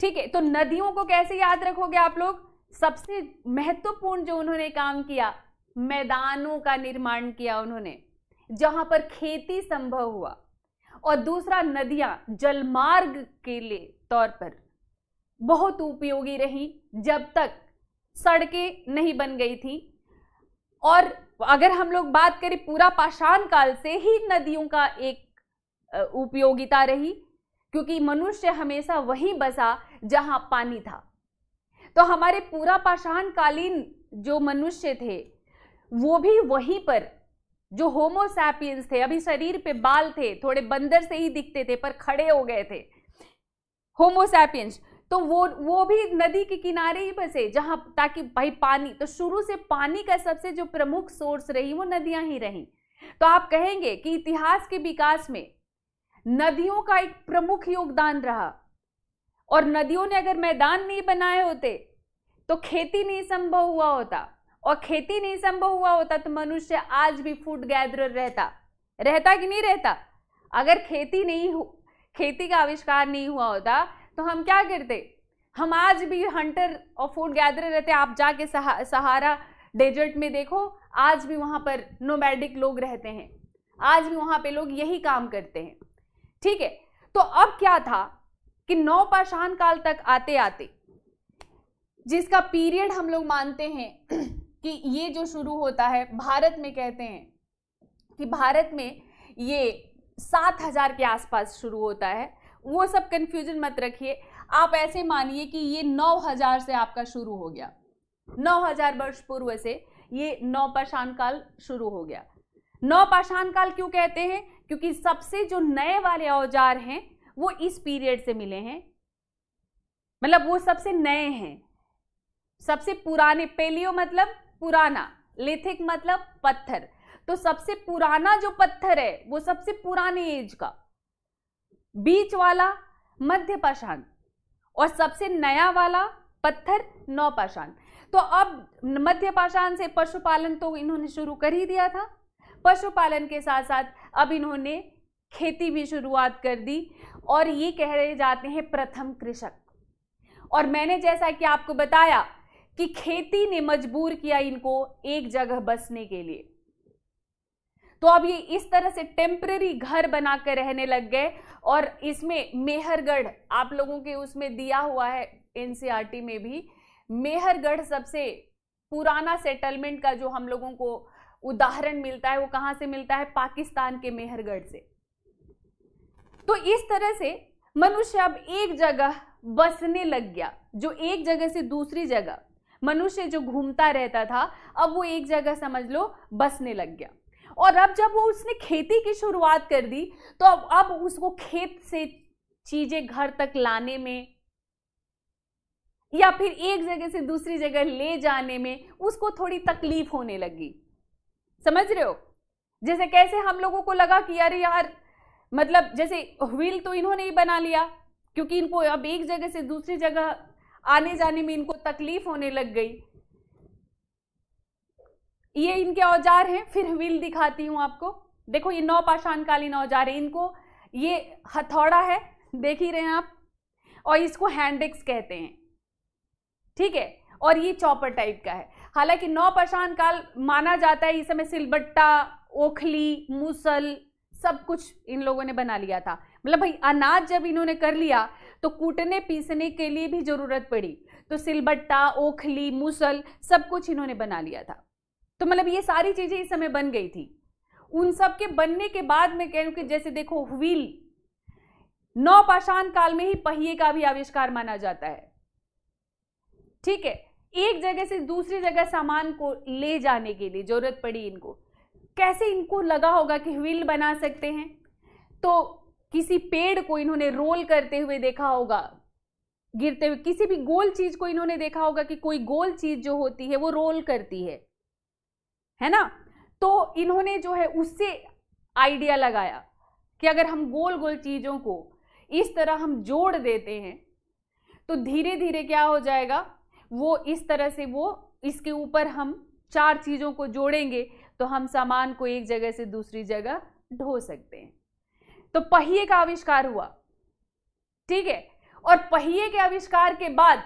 ठीक है तो नदियों को कैसे याद रखोगे आप लोग सबसे महत्वपूर्ण जो उन्होंने काम किया मैदानों का निर्माण किया उन्होंने जहां पर खेती संभव हुआ और दूसरा नदियां जलमार्ग के लिए तौर पर बहुत उपयोगी रही जब तक सड़कें नहीं बन गई थी और अगर हम लोग बात करें पूरा पाषाण काल से ही नदियों का एक उपयोगिता रही क्योंकि मनुष्य हमेशा वहीं बसा जहां पानी था तो हमारे पूरा पाषाण कालीन जो मनुष्य थे वो भी वहीं पर जो होमोसैपियंस थे अभी शरीर पे बाल थे थोड़े बंदर से ही दिखते थे पर खड़े हो गए थे होमोसैपियंस तो वो वो भी नदी के किनारे ही बसे जहाँ ताकि भाई पानी तो शुरू से पानी का सबसे जो प्रमुख सोर्स रही वो नदियाँ ही रहीं तो आप कहेंगे कि इतिहास के विकास में नदियों का एक प्रमुख योगदान रहा और नदियों ने अगर मैदान नहीं बनाए होते तो खेती नहीं संभव हुआ होता और खेती नहीं संभव हुआ होता तो मनुष्य आज भी फूड गैदरर रहता रहता कि नहीं रहता अगर खेती नहीं हो खेती का आविष्कार नहीं हुआ होता तो हम क्या करते हम आज भी हंटर और फूड गैदर रहते आप जाके सहा, सहारा डेजर्ट में देखो आज भी वहाँ पर नोमैडिक लोग रहते हैं आज भी वहाँ पे लोग यही काम करते हैं ठीक है तो अब क्या था कि नौ पाषाण काल तक आते आते जिसका पीरियड हम लोग मानते हैं कि ये जो शुरू होता है भारत में कहते हैं कि भारत में ये सात हज़ार के आसपास शुरू होता है वो सब कन्फ्यूजन मत रखिए आप ऐसे मानिए कि ये नौ हज़ार से आपका शुरू हो गया नौ हज़ार वर्ष पूर्व से ये नौ पाषाण काल शुरू हो गया नौ पाषाण काल क्यों कहते हैं क्योंकि सबसे जो नए वाले औजार हैं वो इस पीरियड से मिले हैं मतलब वो सबसे नए हैं सबसे पुराने पेलियो मतलब पुराना लिथिक मतलब पत्थर तो सबसे पुराना जो पत्थर है वो सबसे पुराने एज का बीच वाला मध्य पाषाण और सबसे नया वाला पत्थर नौ पाषाण तो अब मध्य पाषाण से पशुपालन तो इन्होंने शुरू कर ही दिया था पशुपालन के साथ साथ अब इन्होंने खेती भी शुरुआत कर दी और ये कह रहे जाते हैं प्रथम कृषक और मैंने जैसा कि आपको बताया कि खेती ने मजबूर किया इनको एक जगह बसने के लिए तो अब ये इस तरह से टेम्पररी घर बनाकर रहने लग गए और इसमें मेहरगढ़ आप लोगों के उसमें दिया हुआ है एनसीआरटी e में भी मेहरगढ़ सबसे पुराना सेटलमेंट का जो हम लोगों को उदाहरण मिलता है वो कहां से मिलता है पाकिस्तान के मेहरगढ़ से तो इस तरह से मनुष्य अब एक जगह बसने लग गया जो एक जगह से दूसरी जगह मनुष्य जो घूमता रहता था अब वो एक जगह समझ लो बसने लग गया और अब जब वो उसने खेती की शुरुआत कर दी तो अब अब उसको खेत से चीजें घर तक लाने में या फिर एक जगह से दूसरी जगह ले जाने में उसको थोड़ी तकलीफ होने लगी समझ रहे हो जैसे कैसे हम लोगों को लगा कि यार यार मतलब जैसे व्हील तो इन्होंने ही बना लिया क्योंकि इनको अब एक जगह से दूसरी जगह आने जाने में इनको तकलीफ होने लग गई ये इनके औजार हैं फिर व्हील दिखाती हूं आपको देखो ये नौ पाषाणकालीन औजार है इनको ये हथौड़ा है देख ही रहे हैं आप और इसको हैंडेक्स कहते हैं ठीक है और ये चौपर टाइप का है हालांकि नौ पाषाण काल माना जाता है इस समय सिलबट्टा ओखली मूसल सब कुछ इन लोगों ने बना लिया था मतलब भाई अनाज जब इन्होंने कर लिया तो कूटने पीसने के लिए भी ज़रूरत पड़ी तो सिलबट्टा ओखली मुसल सब कुछ इन्होंने बना लिया था तो मतलब ये सारी चीज़ें इस समय बन गई थी उन सब के बनने के बाद मैं कह कि जैसे देखो व्हील नौ पाषाण काल में ही पहिए का भी आविष्कार माना जाता है ठीक है एक जगह से दूसरी जगह सामान को ले जाने के लिए जरूरत पड़ी इनको कैसे इनको लगा होगा कि व्हील बना सकते हैं तो किसी पेड़ को इन्होंने रोल करते हुए देखा होगा गिरते हुए किसी भी गोल चीज को इन्होंने देखा होगा कि कोई गोल चीज जो होती है वो रोल करती है है ना तो इन्होंने जो है उससे आइडिया लगाया कि अगर हम गोल गोल चीजों को इस तरह हम जोड़ देते हैं तो धीरे धीरे क्या हो जाएगा वो इस तरह से वो इसके ऊपर हम चार चीज़ों को जोड़ेंगे तो हम सामान को एक जगह से दूसरी जगह ढो सकते हैं तो पहिए का आविष्कार हुआ ठीक है और पहिए के आविष्कार के बाद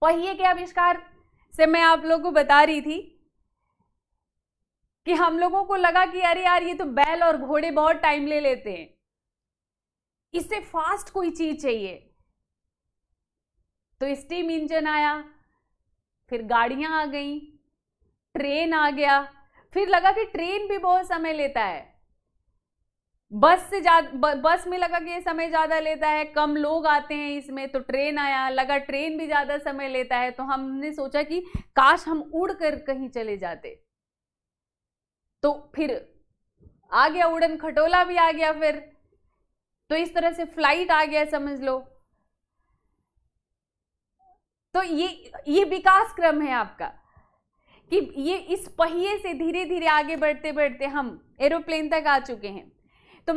पहिए के आविष्कार से मैं आप लोगों को बता रही थी कि हम लोगों को लगा कि अरे यार ये तो बैल और घोड़े बहुत टाइम ले लेते हैं इससे फास्ट कोई चीज चाहिए तो स्टीम इंजन आया फिर गाड़ियां आ गई ट्रेन आ गया फिर लगा कि ट्रेन भी बहुत समय लेता है बस से ज़्यादा बस में लगा कि ये समय ज़्यादा लेता है कम लोग आते हैं इसमें तो ट्रेन आया लगा ट्रेन भी ज़्यादा समय लेता है तो हमने सोचा कि काश हम उड़ कर कहीं चले जाते तो फिर आ गया उड़न खटोला भी आ गया फिर तो इस तरह से फ्लाइट आ गया समझ लो तो ये ये विकास क्रम है आपका कि ये इस पहिए से धीरे धीरे आगे बढ़ते बढ़ते हम एरोप्लेन तक आ चुके हैं तो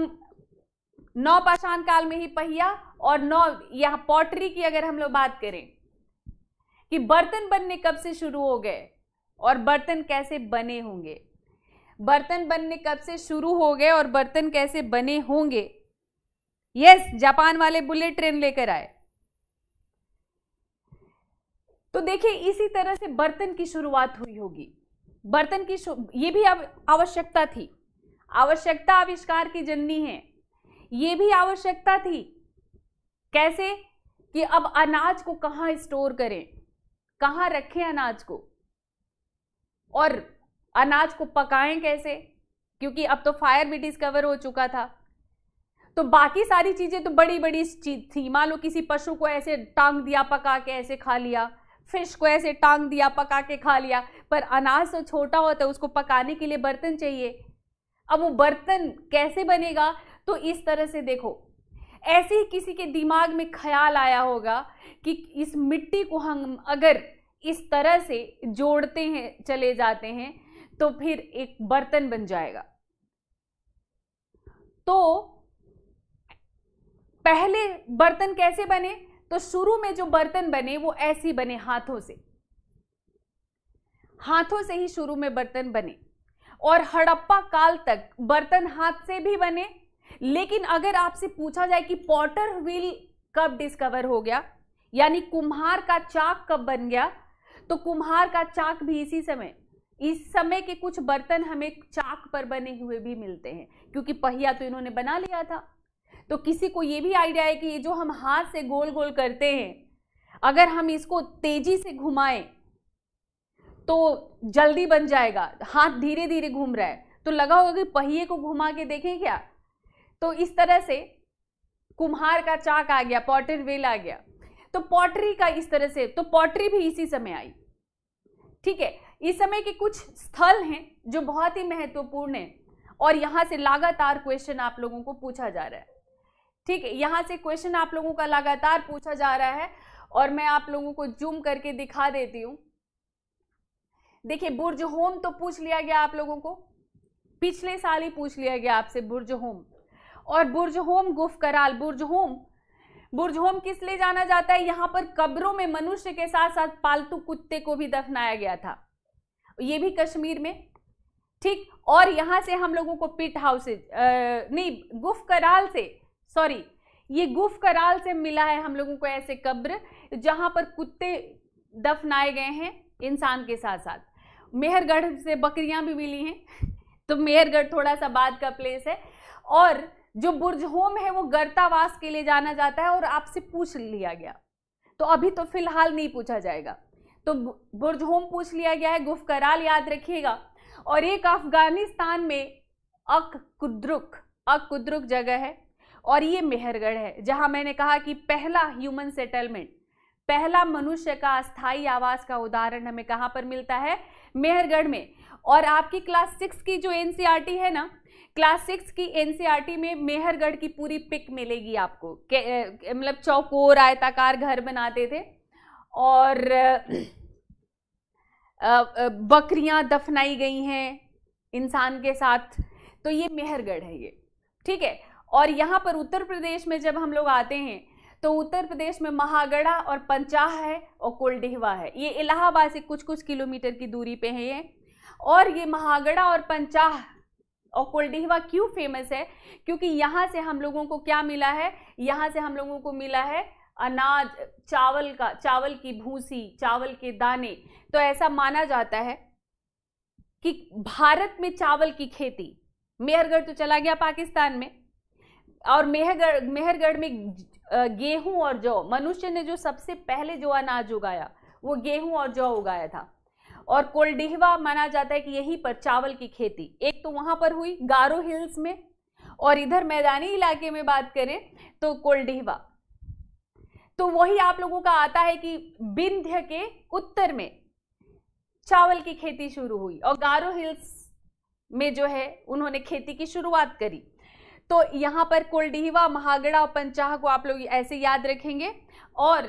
नौ पाषाण काल में ही पहिया और नौ यहां पॉटरी की अगर हम लोग बात करें कि बर्तन बनने कब से शुरू हो गए और बर्तन कैसे बने होंगे बर्तन बनने कब से शुरू हो गए और बर्तन कैसे बने होंगे यस जापान वाले बुलेट ट्रेन लेकर आए तो देखिए इसी तरह से बर्तन की शुरुआत हुई होगी बर्तन की ये भी आवश्यकता थी आवश्यकता आविष्कार की जननी है ये भी आवश्यकता थी कैसे कि अब अनाज को कहाँ स्टोर करें कहाँ रखें अनाज को और अनाज को पकाएं कैसे क्योंकि अब तो फायर भी डिस्कवर हो चुका था तो बाकी सारी चीज़ें तो बड़ी बड़ी चीज थी मान लो किसी पशु को ऐसे टांग दिया पका के ऐसे खा लिया फिश को ऐसे टांग दिया पका के खा लिया पर अनाज तो छोटा होता है उसको पकाने के लिए बर्तन चाहिए अब वो बर्तन कैसे बनेगा तो इस तरह से देखो ऐसे ही किसी के दिमाग में ख्याल आया होगा कि इस मिट्टी को हम अगर इस तरह से जोड़ते हैं चले जाते हैं तो फिर एक बर्तन बन जाएगा तो पहले बर्तन कैसे बने तो शुरू में जो बर्तन बने वो ऐसे बने हाथों से हाथों से ही शुरू में बर्तन बने और हड़प्पा काल तक बर्तन हाथ से भी बने लेकिन अगर आपसे पूछा जाए कि पॉटर व्हील कब डिस्कवर हो गया यानी कुम्हार का चाक कब बन गया तो कुम्हार का चाक भी इसी समय इस समय के कुछ बर्तन हमें चाक पर बने हुए भी मिलते हैं क्योंकि पहिया तो इन्होंने बना लिया था तो किसी को ये भी आइडिया है कि ये जो हम हाथ से गोल गोल करते हैं अगर हम इसको तेजी से घुमाएं तो जल्दी बन जाएगा हाथ धीरे धीरे घूम रहा है तो लगा होगा कि पहिए को घुमा के देखें क्या तो इस तरह से कुम्हार का चाक आ गया पॉटर वेल आ गया तो पॉटरी का इस तरह से तो पॉटरी भी इसी समय आई ठीक है इस समय के कुछ स्थल हैं जो बहुत ही महत्वपूर्ण है और यहां से लगातार क्वेश्चन आप लोगों को पूछा जा रहा है ठीक है यहां से क्वेश्चन आप लोगों का लगातार पूछा जा रहा है और मैं आप लोगों को जूम करके दिखा देती हूँ देखिए बुर्ज होम तो पूछ लिया गया आप लोगों को पिछले साल ही पूछ लिया गया आपसे बुर्ज होम और बुर्ज होम गुफ कराल बुर्ज होम बुर्ज होम किस लिए जाना जाता है यहां पर कब्रों में मनुष्य के साथ साथ पालतू कुत्ते को भी दफनाया गया था ये भी कश्मीर में ठीक और यहां से हम लोगों को पिट हाउसेज नहीं गुफ कराल से सॉरी ये गुफ कराल से मिला है हम लोगों को ऐसे कब्र जहां पर कुत्ते दफनाए गए हैं इंसान के साथ साथ मेहरगढ़ से बकरियां भी मिली हैं तो मेहरगढ़ थोड़ा सा बाद का प्लेस है और जो बुर्ज होम है वो गर्तावास के लिए जाना जाता है और आपसे पूछ लिया गया तो अभी तो फिलहाल नहीं पूछा जाएगा तो बुर्ज होम पूछ लिया गया है गुफ कराल याद रखिएगा और एक अफगानिस्तान में अक कुद्रुक अक कुद्रुक जगह है और ये मेहरगढ़ है जहां मैंने कहा कि पहला ह्यूमन सेटलमेंट पहला मनुष्य का अस्थाई आवास का उदाहरण हमें कहां पर मिलता है मेहरगढ़ में और आपकी क्लास सिक्स की जो एनसीईआरटी e है ना क्लास सिक्स की एनसीईआरटी e में मेहरगढ़ की पूरी पिक मिलेगी आपको मतलब चौकोर आयताकार घर बनाते थे और बकरियां दफनाई गई हैं इंसान के साथ तो ये मेहरगढ़ है ये ठीक है और यहाँ पर उत्तर प्रदेश में जब हम लोग आते हैं तो उत्तर प्रदेश में महागढ़ा और पंचाह है और कोलडिहवा है ये इलाहाबाद से कुछ कुछ किलोमीटर की दूरी पे है ये और ये महागढ़ा और पंचाह और कोलडिहवा क्यों फेमस है क्योंकि यहाँ से हम लोगों को क्या मिला है यहाँ से हम लोगों को मिला है अनाज चावल का चावल की भूसी चावल के दाने तो ऐसा माना जाता है कि भारत में चावल की खेती मेहरगढ़ तो चला गया पाकिस्तान में और मेहरगढ़ मेहरगढ़ में गेहूं और जौ मनुष्य ने जो सबसे पहले जो अनाज उगाया वो गेहूं और जौ उगाया था और कोलडिहवा माना जाता है कि यहीं पर चावल की खेती एक तो वहां पर हुई गारो हिल्स में और इधर मैदानी इलाके में बात करें तो कोलडिहवा तो वही आप लोगों का आता है कि विंध्य के उत्तर में चावल की खेती शुरू हुई और गारो हिल्स में जो है उन्होंने खेती की शुरुआत करी तो यहाँ पर कोलडीवा महागड़ा और पंचाह को आप लोग ऐसे याद रखेंगे और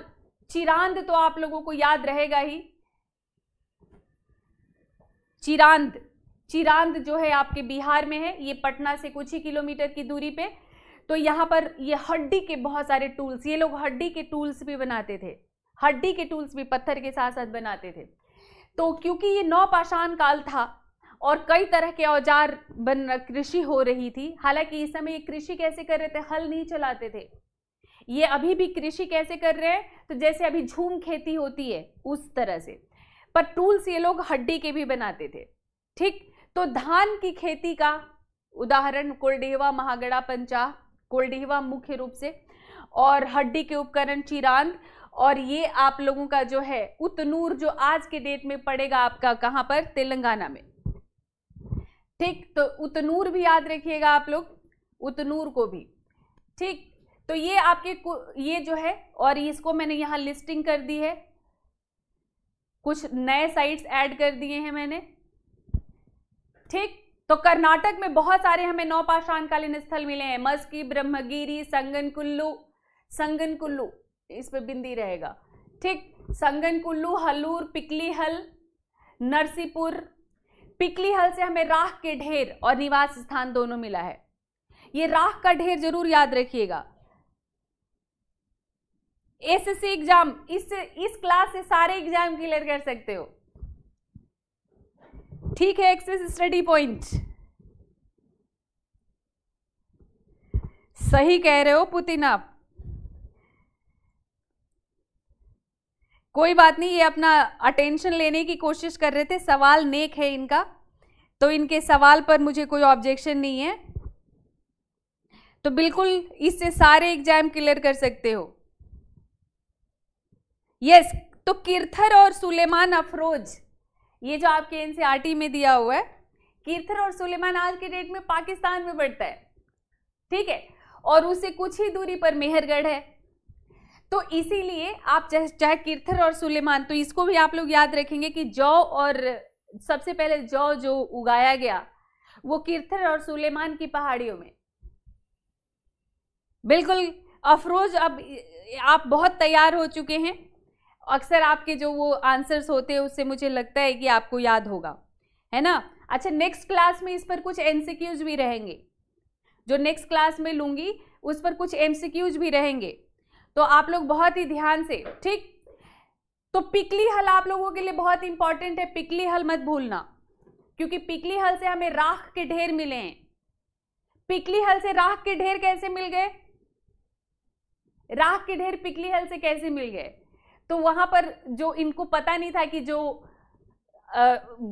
चिरांद तो आप लोगों को याद रहेगा ही चिरांद चिरांद जो है आपके बिहार में है ये पटना से कुछ ही किलोमीटर की दूरी पे तो यहाँ पर ये हड्डी के बहुत सारे टूल्स ये लोग हड्डी के टूल्स भी बनाते थे हड्डी के टूल्स भी पत्थर के साथ साथ बनाते थे तो क्योंकि ये नौ पाषाण काल था और कई तरह के औजार बन कृषि हो रही थी हालांकि इस समय ये कृषि कैसे कर रहे थे हल नहीं चलाते थे ये अभी भी कृषि कैसे कर रहे हैं तो जैसे अभी झूम खेती होती है उस तरह से पर टूल्स ये लोग हड्डी के भी बनाते थे ठीक तो धान की खेती का उदाहरण कोलडेहवा महागड़ा पंचा कोलडेहवा मुख्य रूप से और हड्डी के उपकरण चिरांद और ये आप लोगों का जो है उतनूर जो आज के डेट में पड़ेगा आपका कहाँ पर तेलंगाना में ठीक तो उतनूर भी याद रखिएगा आप लोग उतनूर को भी ठीक तो ये आपके ये जो है और इसको मैंने यहाँ लिस्टिंग कर दी है कुछ नए साइट्स ऐड कर दिए हैं मैंने ठीक तो कर्नाटक में बहुत सारे हमें नौ पाषाणकालीन स्थल मिले हैं मस्की ब्रह्मगिरी संगन कुल्लू संगन कुल्लू इस पर बिंदी रहेगा ठीक संगन कुल्लू हलूर पिकली हल नरसीपुर पिकली हल से हमें राख के ढेर और निवास स्थान दोनों मिला है ये राख का ढेर जरूर याद रखिएगा एसएससी एग्जाम इस इस क्लास से सारे एग्जाम क्लियर कर सकते हो ठीक है एक्सेस स्टडी पॉइंट सही कह रहे हो पुतिन आप कोई बात नहीं ये अपना अटेंशन लेने की कोशिश कर रहे थे सवाल नेक है इनका तो इनके सवाल पर मुझे कोई ऑब्जेक्शन नहीं है तो बिल्कुल इससे सारे एग्जाम क्लियर कर सकते हो यस तो किरथर और सुलेमान अफरोज ये जो आपके एनसीआरटी e में दिया हुआ है किरथर और सुलेमान आज के डेट में पाकिस्तान में बढ़ता है ठीक है और उसे कुछ ही दूरी पर मेहरगढ़ है तो इसीलिए आप चाहे किरथर और सुलेमान तो इसको भी आप लोग याद रखेंगे कि जौ और सबसे पहले जौ जो उगाया गया वो किरथर और सुलेमान की पहाड़ियों में बिल्कुल अफरोज अब आप बहुत तैयार हो चुके हैं अक्सर आपके जो वो आंसर्स होते हैं उससे मुझे लगता है कि आपको याद होगा है ना अच्छा नेक्स्ट क्लास में इस पर कुछ एमसीक्यूज भी रहेंगे जो नेक्स्ट क्लास में लूंगी उस पर कुछ एमसीक्यूज भी रहेंगे तो आप लोग बहुत ही ध्यान से ठीक तो पिकली हल आप लोगों के लिए बहुत इंपॉर्टेंट है पिकली हल मत भूलना क्योंकि पिकली हल से हमें राख के ढेर मिले हैं पिकली हल से राख के ढेर कैसे मिल गए राख के ढेर पिकली हल से कैसे मिल गए तो वहां पर जो इनको पता नहीं था कि जो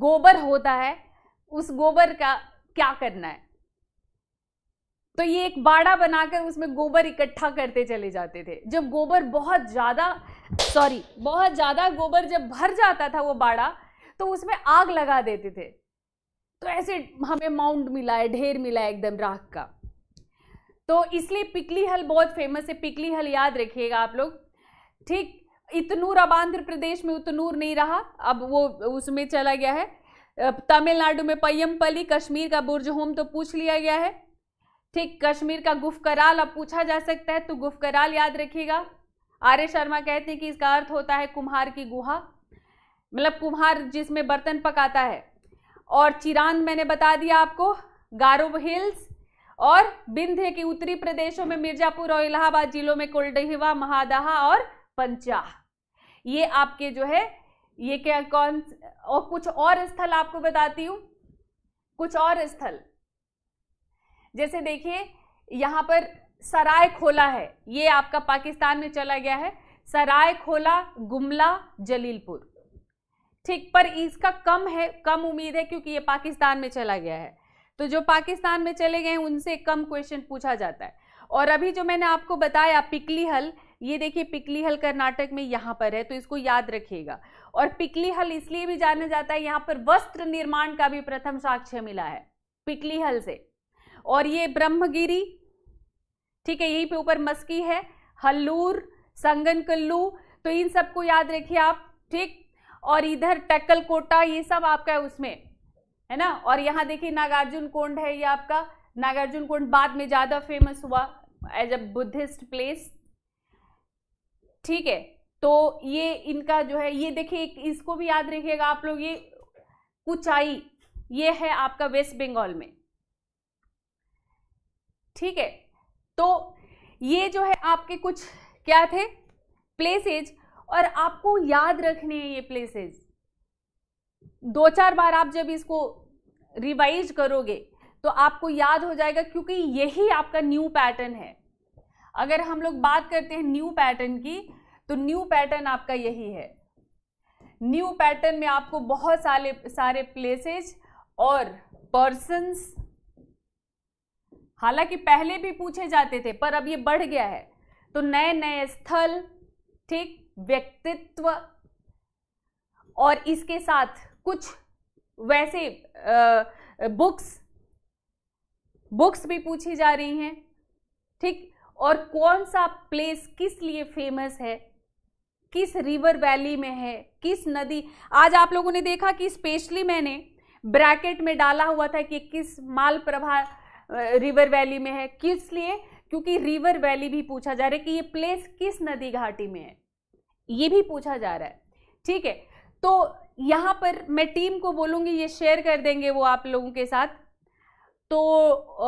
गोबर होता है उस गोबर का क्या करना है तो ये एक बाड़ा बनाकर उसमें गोबर इकट्ठा करते चले जाते थे जब गोबर बहुत ज़्यादा सॉरी बहुत ज़्यादा गोबर जब भर जाता था वो बाड़ा तो उसमें आग लगा देते थे तो ऐसे हमें माउंट मिला है ढेर मिला है एकदम राख का तो इसलिए पिकली हल बहुत फेमस है पिकली हल याद रखिएगा आप लोग ठीक इतनूर अब आंध्र प्रदेश में उतनूर नहीं रहा अब वो उसमें चला गया है तमिलनाडु में पय्यमपली कश्मीर का बुर्ज होम तो पूछ लिया गया है ठीक कश्मीर का गुफ कराल अब पूछा जा सकता है तो गुफ कराल याद रखिएगा आर्य शर्मा कहते हैं कि इसका अर्थ होता है कुम्हार की गुहा मतलब कुम्हार जिसमें बर्तन पकाता है और चिरांद मैंने बता दिया आपको गारो हिल्स और बिंध्य के उत्तरी प्रदेशों में मिर्जापुर और इलाहाबाद जिलों में कोल्डहिवा महादहा और पंचाह ये आपके जो है ये क्या कौन और कुछ और स्थल आपको बताती हूँ कुछ और स्थल जैसे देखिए यहाँ पर सराय खोला है ये आपका पाकिस्तान में चला गया है सराय खोला गुमला जलीलपुर ठीक पर इसका कम है कम उम्मीद है क्योंकि ये पाकिस्तान में चला गया है तो जो पाकिस्तान में चले गए उनसे कम क्वेश्चन पूछा जाता है और अभी जो मैंने आपको बताया पिकली हल ये देखिए पिकली हल कर्नाटक में यहाँ पर है तो इसको याद रखिएगा और पिकली हल इसलिए भी जाना जाता है यहाँ पर वस्त्र निर्माण का भी प्रथम साक्ष्य मिला है पिकली हल से और ये ब्रह्मगिरी ठीक है यहीं पे ऊपर मस्की है हल्लूर संगन कल्लू तो इन सबको याद रखिए आप ठीक और इधर टक्कल कोटा ये सब आपका है उसमें है ना और यहाँ देखिए नागार्जुन कोंड है ये आपका नागार्जुन कोंड बाद में ज़्यादा फेमस हुआ एज अ बुद्धिस्ट प्लेस ठीक है तो ये इनका जो है ये देखिए इसको भी याद रखिएगा आप लोग ये कुचाई ये है आपका वेस्ट बंगाल में ठीक है तो ये जो है आपके कुछ क्या थे प्लेसेज और आपको याद रखने हैं ये प्लेसेज दो चार बार आप जब इसको रिवाइज करोगे तो आपको याद हो जाएगा क्योंकि यही आपका न्यू पैटर्न है अगर हम लोग बात करते हैं न्यू पैटर्न की तो न्यू पैटर्न आपका यही है न्यू पैटर्न में आपको बहुत सारे सारे प्लेसेज और पर्सन्स हालांकि पहले भी पूछे जाते थे पर अब ये बढ़ गया है तो नए नए स्थल ठीक व्यक्तित्व और इसके साथ कुछ वैसे आ, बुक्स बुक्स भी पूछी जा रही हैं ठीक और कौन सा प्लेस किस लिए फेमस है किस रिवर वैली में है किस नदी आज आप लोगों ने देखा कि स्पेशली मैंने ब्रैकेट में डाला हुआ था कि किस माल प्रभा रिवर वैली में है किस लिए क्योंकि रिवर वैली भी पूछा जा रहा है कि ये प्लेस किस नदी घाटी में है ये भी पूछा जा रहा है ठीक है तो यहाँ पर मैं टीम को बोलूँगी ये शेयर कर देंगे वो आप लोगों के साथ तो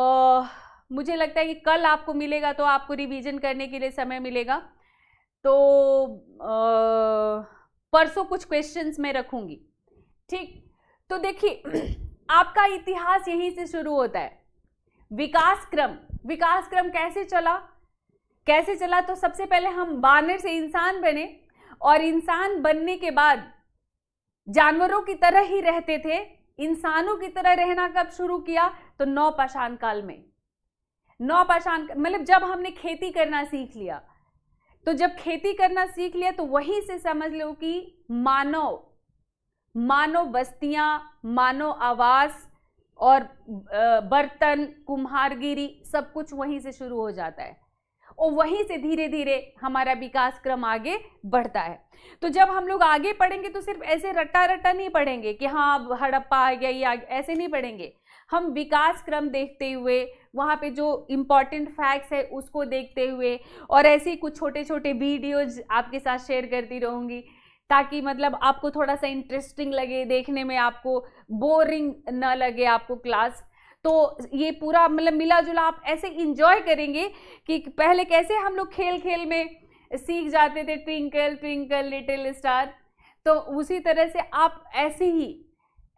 आ, मुझे लगता है कि कल आपको मिलेगा तो आपको रिवीजन करने के लिए समय मिलेगा तो परसों कुछ क्वेश्चंस मैं रखूँगी ठीक तो देखिए (clears throat) आपका इतिहास यहीं से शुरू होता है विकास क्रम विकास क्रम कैसे चला कैसे चला तो सबसे पहले हम बानर से इंसान बने और इंसान बनने के बाद जानवरों की तरह ही रहते थे इंसानों की तरह रहना कब शुरू किया तो नौ पाषाण काल में नौ पाषाण मतलब जब हमने खेती करना सीख लिया तो जब खेती करना सीख लिया तो वहीं से समझ लो कि मानव मानव बस्तियां मानव आवास और बर्तन कुम्हारगिरी सब कुछ वहीं से शुरू हो जाता है और वहीं से धीरे धीरे हमारा विकास क्रम आगे बढ़ता है तो जब हम लोग आगे पढ़ेंगे तो सिर्फ ऐसे रट्टा रट्टा नहीं पढ़ेंगे कि हाँ अब हड़प्पा आ गया गया ऐसे नहीं पढ़ेंगे हम विकास क्रम देखते हुए वहाँ पे जो इम्पॉर्टेंट फैक्ट्स है उसको देखते हुए और ऐसे ही कुछ छोटे छोटे वीडियोज आपके साथ शेयर करती रहूँगी ताकि मतलब आपको थोड़ा सा इंटरेस्टिंग लगे देखने में आपको बोरिंग ना लगे आपको क्लास तो ये पूरा मतलब मिला जुला आप ऐसे इंजॉय करेंगे कि पहले कैसे हम लोग खेल खेल में सीख जाते थे ट्विंकल ट्विंकल लिटिल स्टार तो उसी तरह से आप ऐसे ही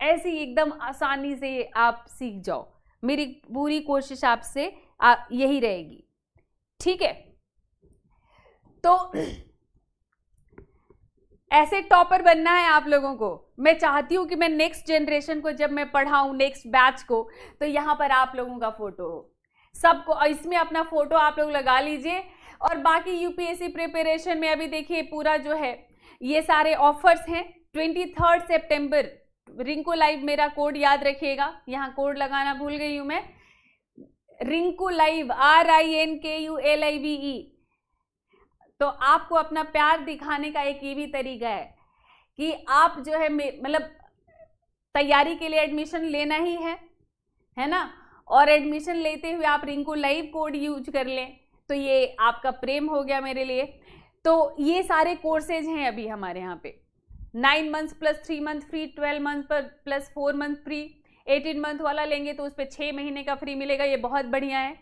ऐसे ही एकदम आसानी से आप सीख जाओ मेरी पूरी कोशिश आपसे आप यही रहेगी ठीक है तो ऐसे टॉपर बनना है आप लोगों को मैं चाहती हूँ कि मैं नेक्स्ट जनरेशन को जब मैं पढ़ाऊँ नेक्स्ट बैच को तो यहाँ पर आप लोगों का फोटो हो सबको इसमें अपना फोटो आप लोग लगा लीजिए और बाकी यूपीएससी प्रिपरेशन में अभी देखिए पूरा जो है ये सारे ऑफर्स हैं twenty third September Rinku live मेरा कोड याद रखिएगा यहाँ कोड लगाना भूल गई हूँ मैं Rinku live R I N K U L I V E तो आपको अपना प्यार दिखाने का एक ये भी तरीका है कि आप जो है मतलब तैयारी के लिए एडमिशन लेना ही है है ना और एडमिशन लेते हुए आप रिंकू लाइव कोड यूज कर लें तो ये आपका प्रेम हो गया मेरे लिए तो ये सारे कोर्सेज हैं अभी हमारे यहाँ पे nine months plus three month free twelve month पर plus four month free eighteen month वाला लेंगे तो उस पर छः महीने का फ्री मिलेगा ये बहुत बढ़िया है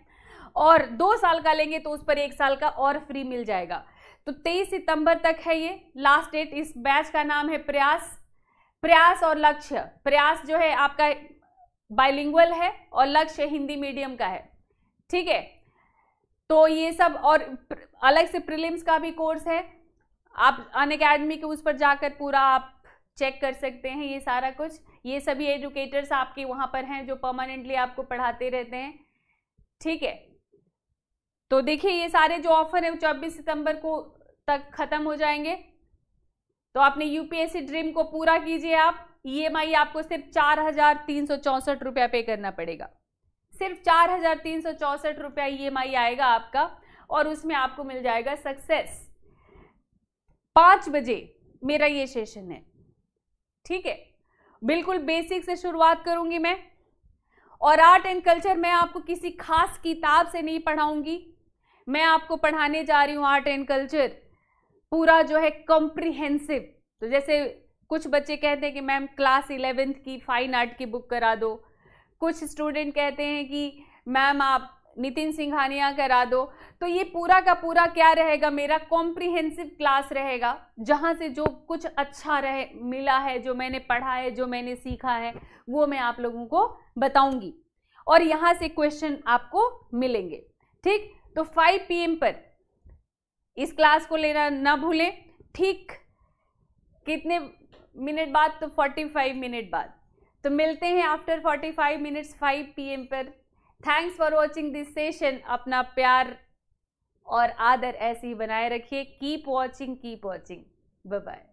और दो साल का लेंगे तो उस पर एक साल का और फ्री मिल जाएगा तो 23 सितंबर तक है ये लास्ट डेट इस बैच का नाम है प्रयास प्रयास और लक्ष्य प्रयास जो है आपका बाइलिंगुअल है और लक्ष्य हिंदी मीडियम का है ठीक है तो ये सब और अलग से प्रीलिम्स का भी कोर्स है आप अन अकेडमी के उस पर जाकर पूरा आप चेक कर सकते हैं ये सारा कुछ ये सभी एजुकेटर्स आपके वहाँ पर हैं जो परमानेंटली आपको पढ़ाते रहते हैं ठीक है तो देखिए ये सारे जो ऑफर है वो चौबीस सितंबर को तक ख़त्म हो जाएंगे तो आपने यूपीएससी ड्रीम को पूरा कीजिए आप ईएमआई आपको सिर्फ चार हजार तीन सौ चौंसठ रुपया पे करना पड़ेगा सिर्फ चार हजार तीन सौ चौंसठ रुपया ई आएगा आपका और उसमें आपको मिल जाएगा सक्सेस पांच बजे मेरा ये सेशन है ठीक है बिल्कुल बेसिक से शुरुआत करूंगी मैं और आर्ट एंड कल्चर मैं आपको किसी खास किताब से नहीं पढ़ाऊंगी मैं आपको पढ़ाने जा रही हूँ आर्ट एंड कल्चर पूरा जो है कॉम्प्रिहेंसिव तो जैसे कुछ बच्चे कहते हैं कि मैम क्लास इलेवेंथ की फाइन आर्ट की बुक करा दो कुछ स्टूडेंट कहते हैं कि मैम आप नितिन सिंघानिया करा दो तो ये पूरा का पूरा क्या रहेगा मेरा कॉम्प्रिहेंसिव क्लास रहेगा जहाँ से जो कुछ अच्छा रहे मिला है जो मैंने पढ़ा है जो मैंने सीखा है वो मैं आप लोगों को बताऊंगी और यहाँ से क्वेश्चन आपको मिलेंगे ठीक तो 5 पीएम पर इस क्लास को लेना ना भूलें ठीक कितने मिनट बाद तो 45 मिनट बाद तो मिलते हैं आफ्टर 45 मिनट्स 5 पीएम पर thanks for watching this session अपना प्यार और आदर ऐसे ही बनाए रखिए keep watching keep watching bye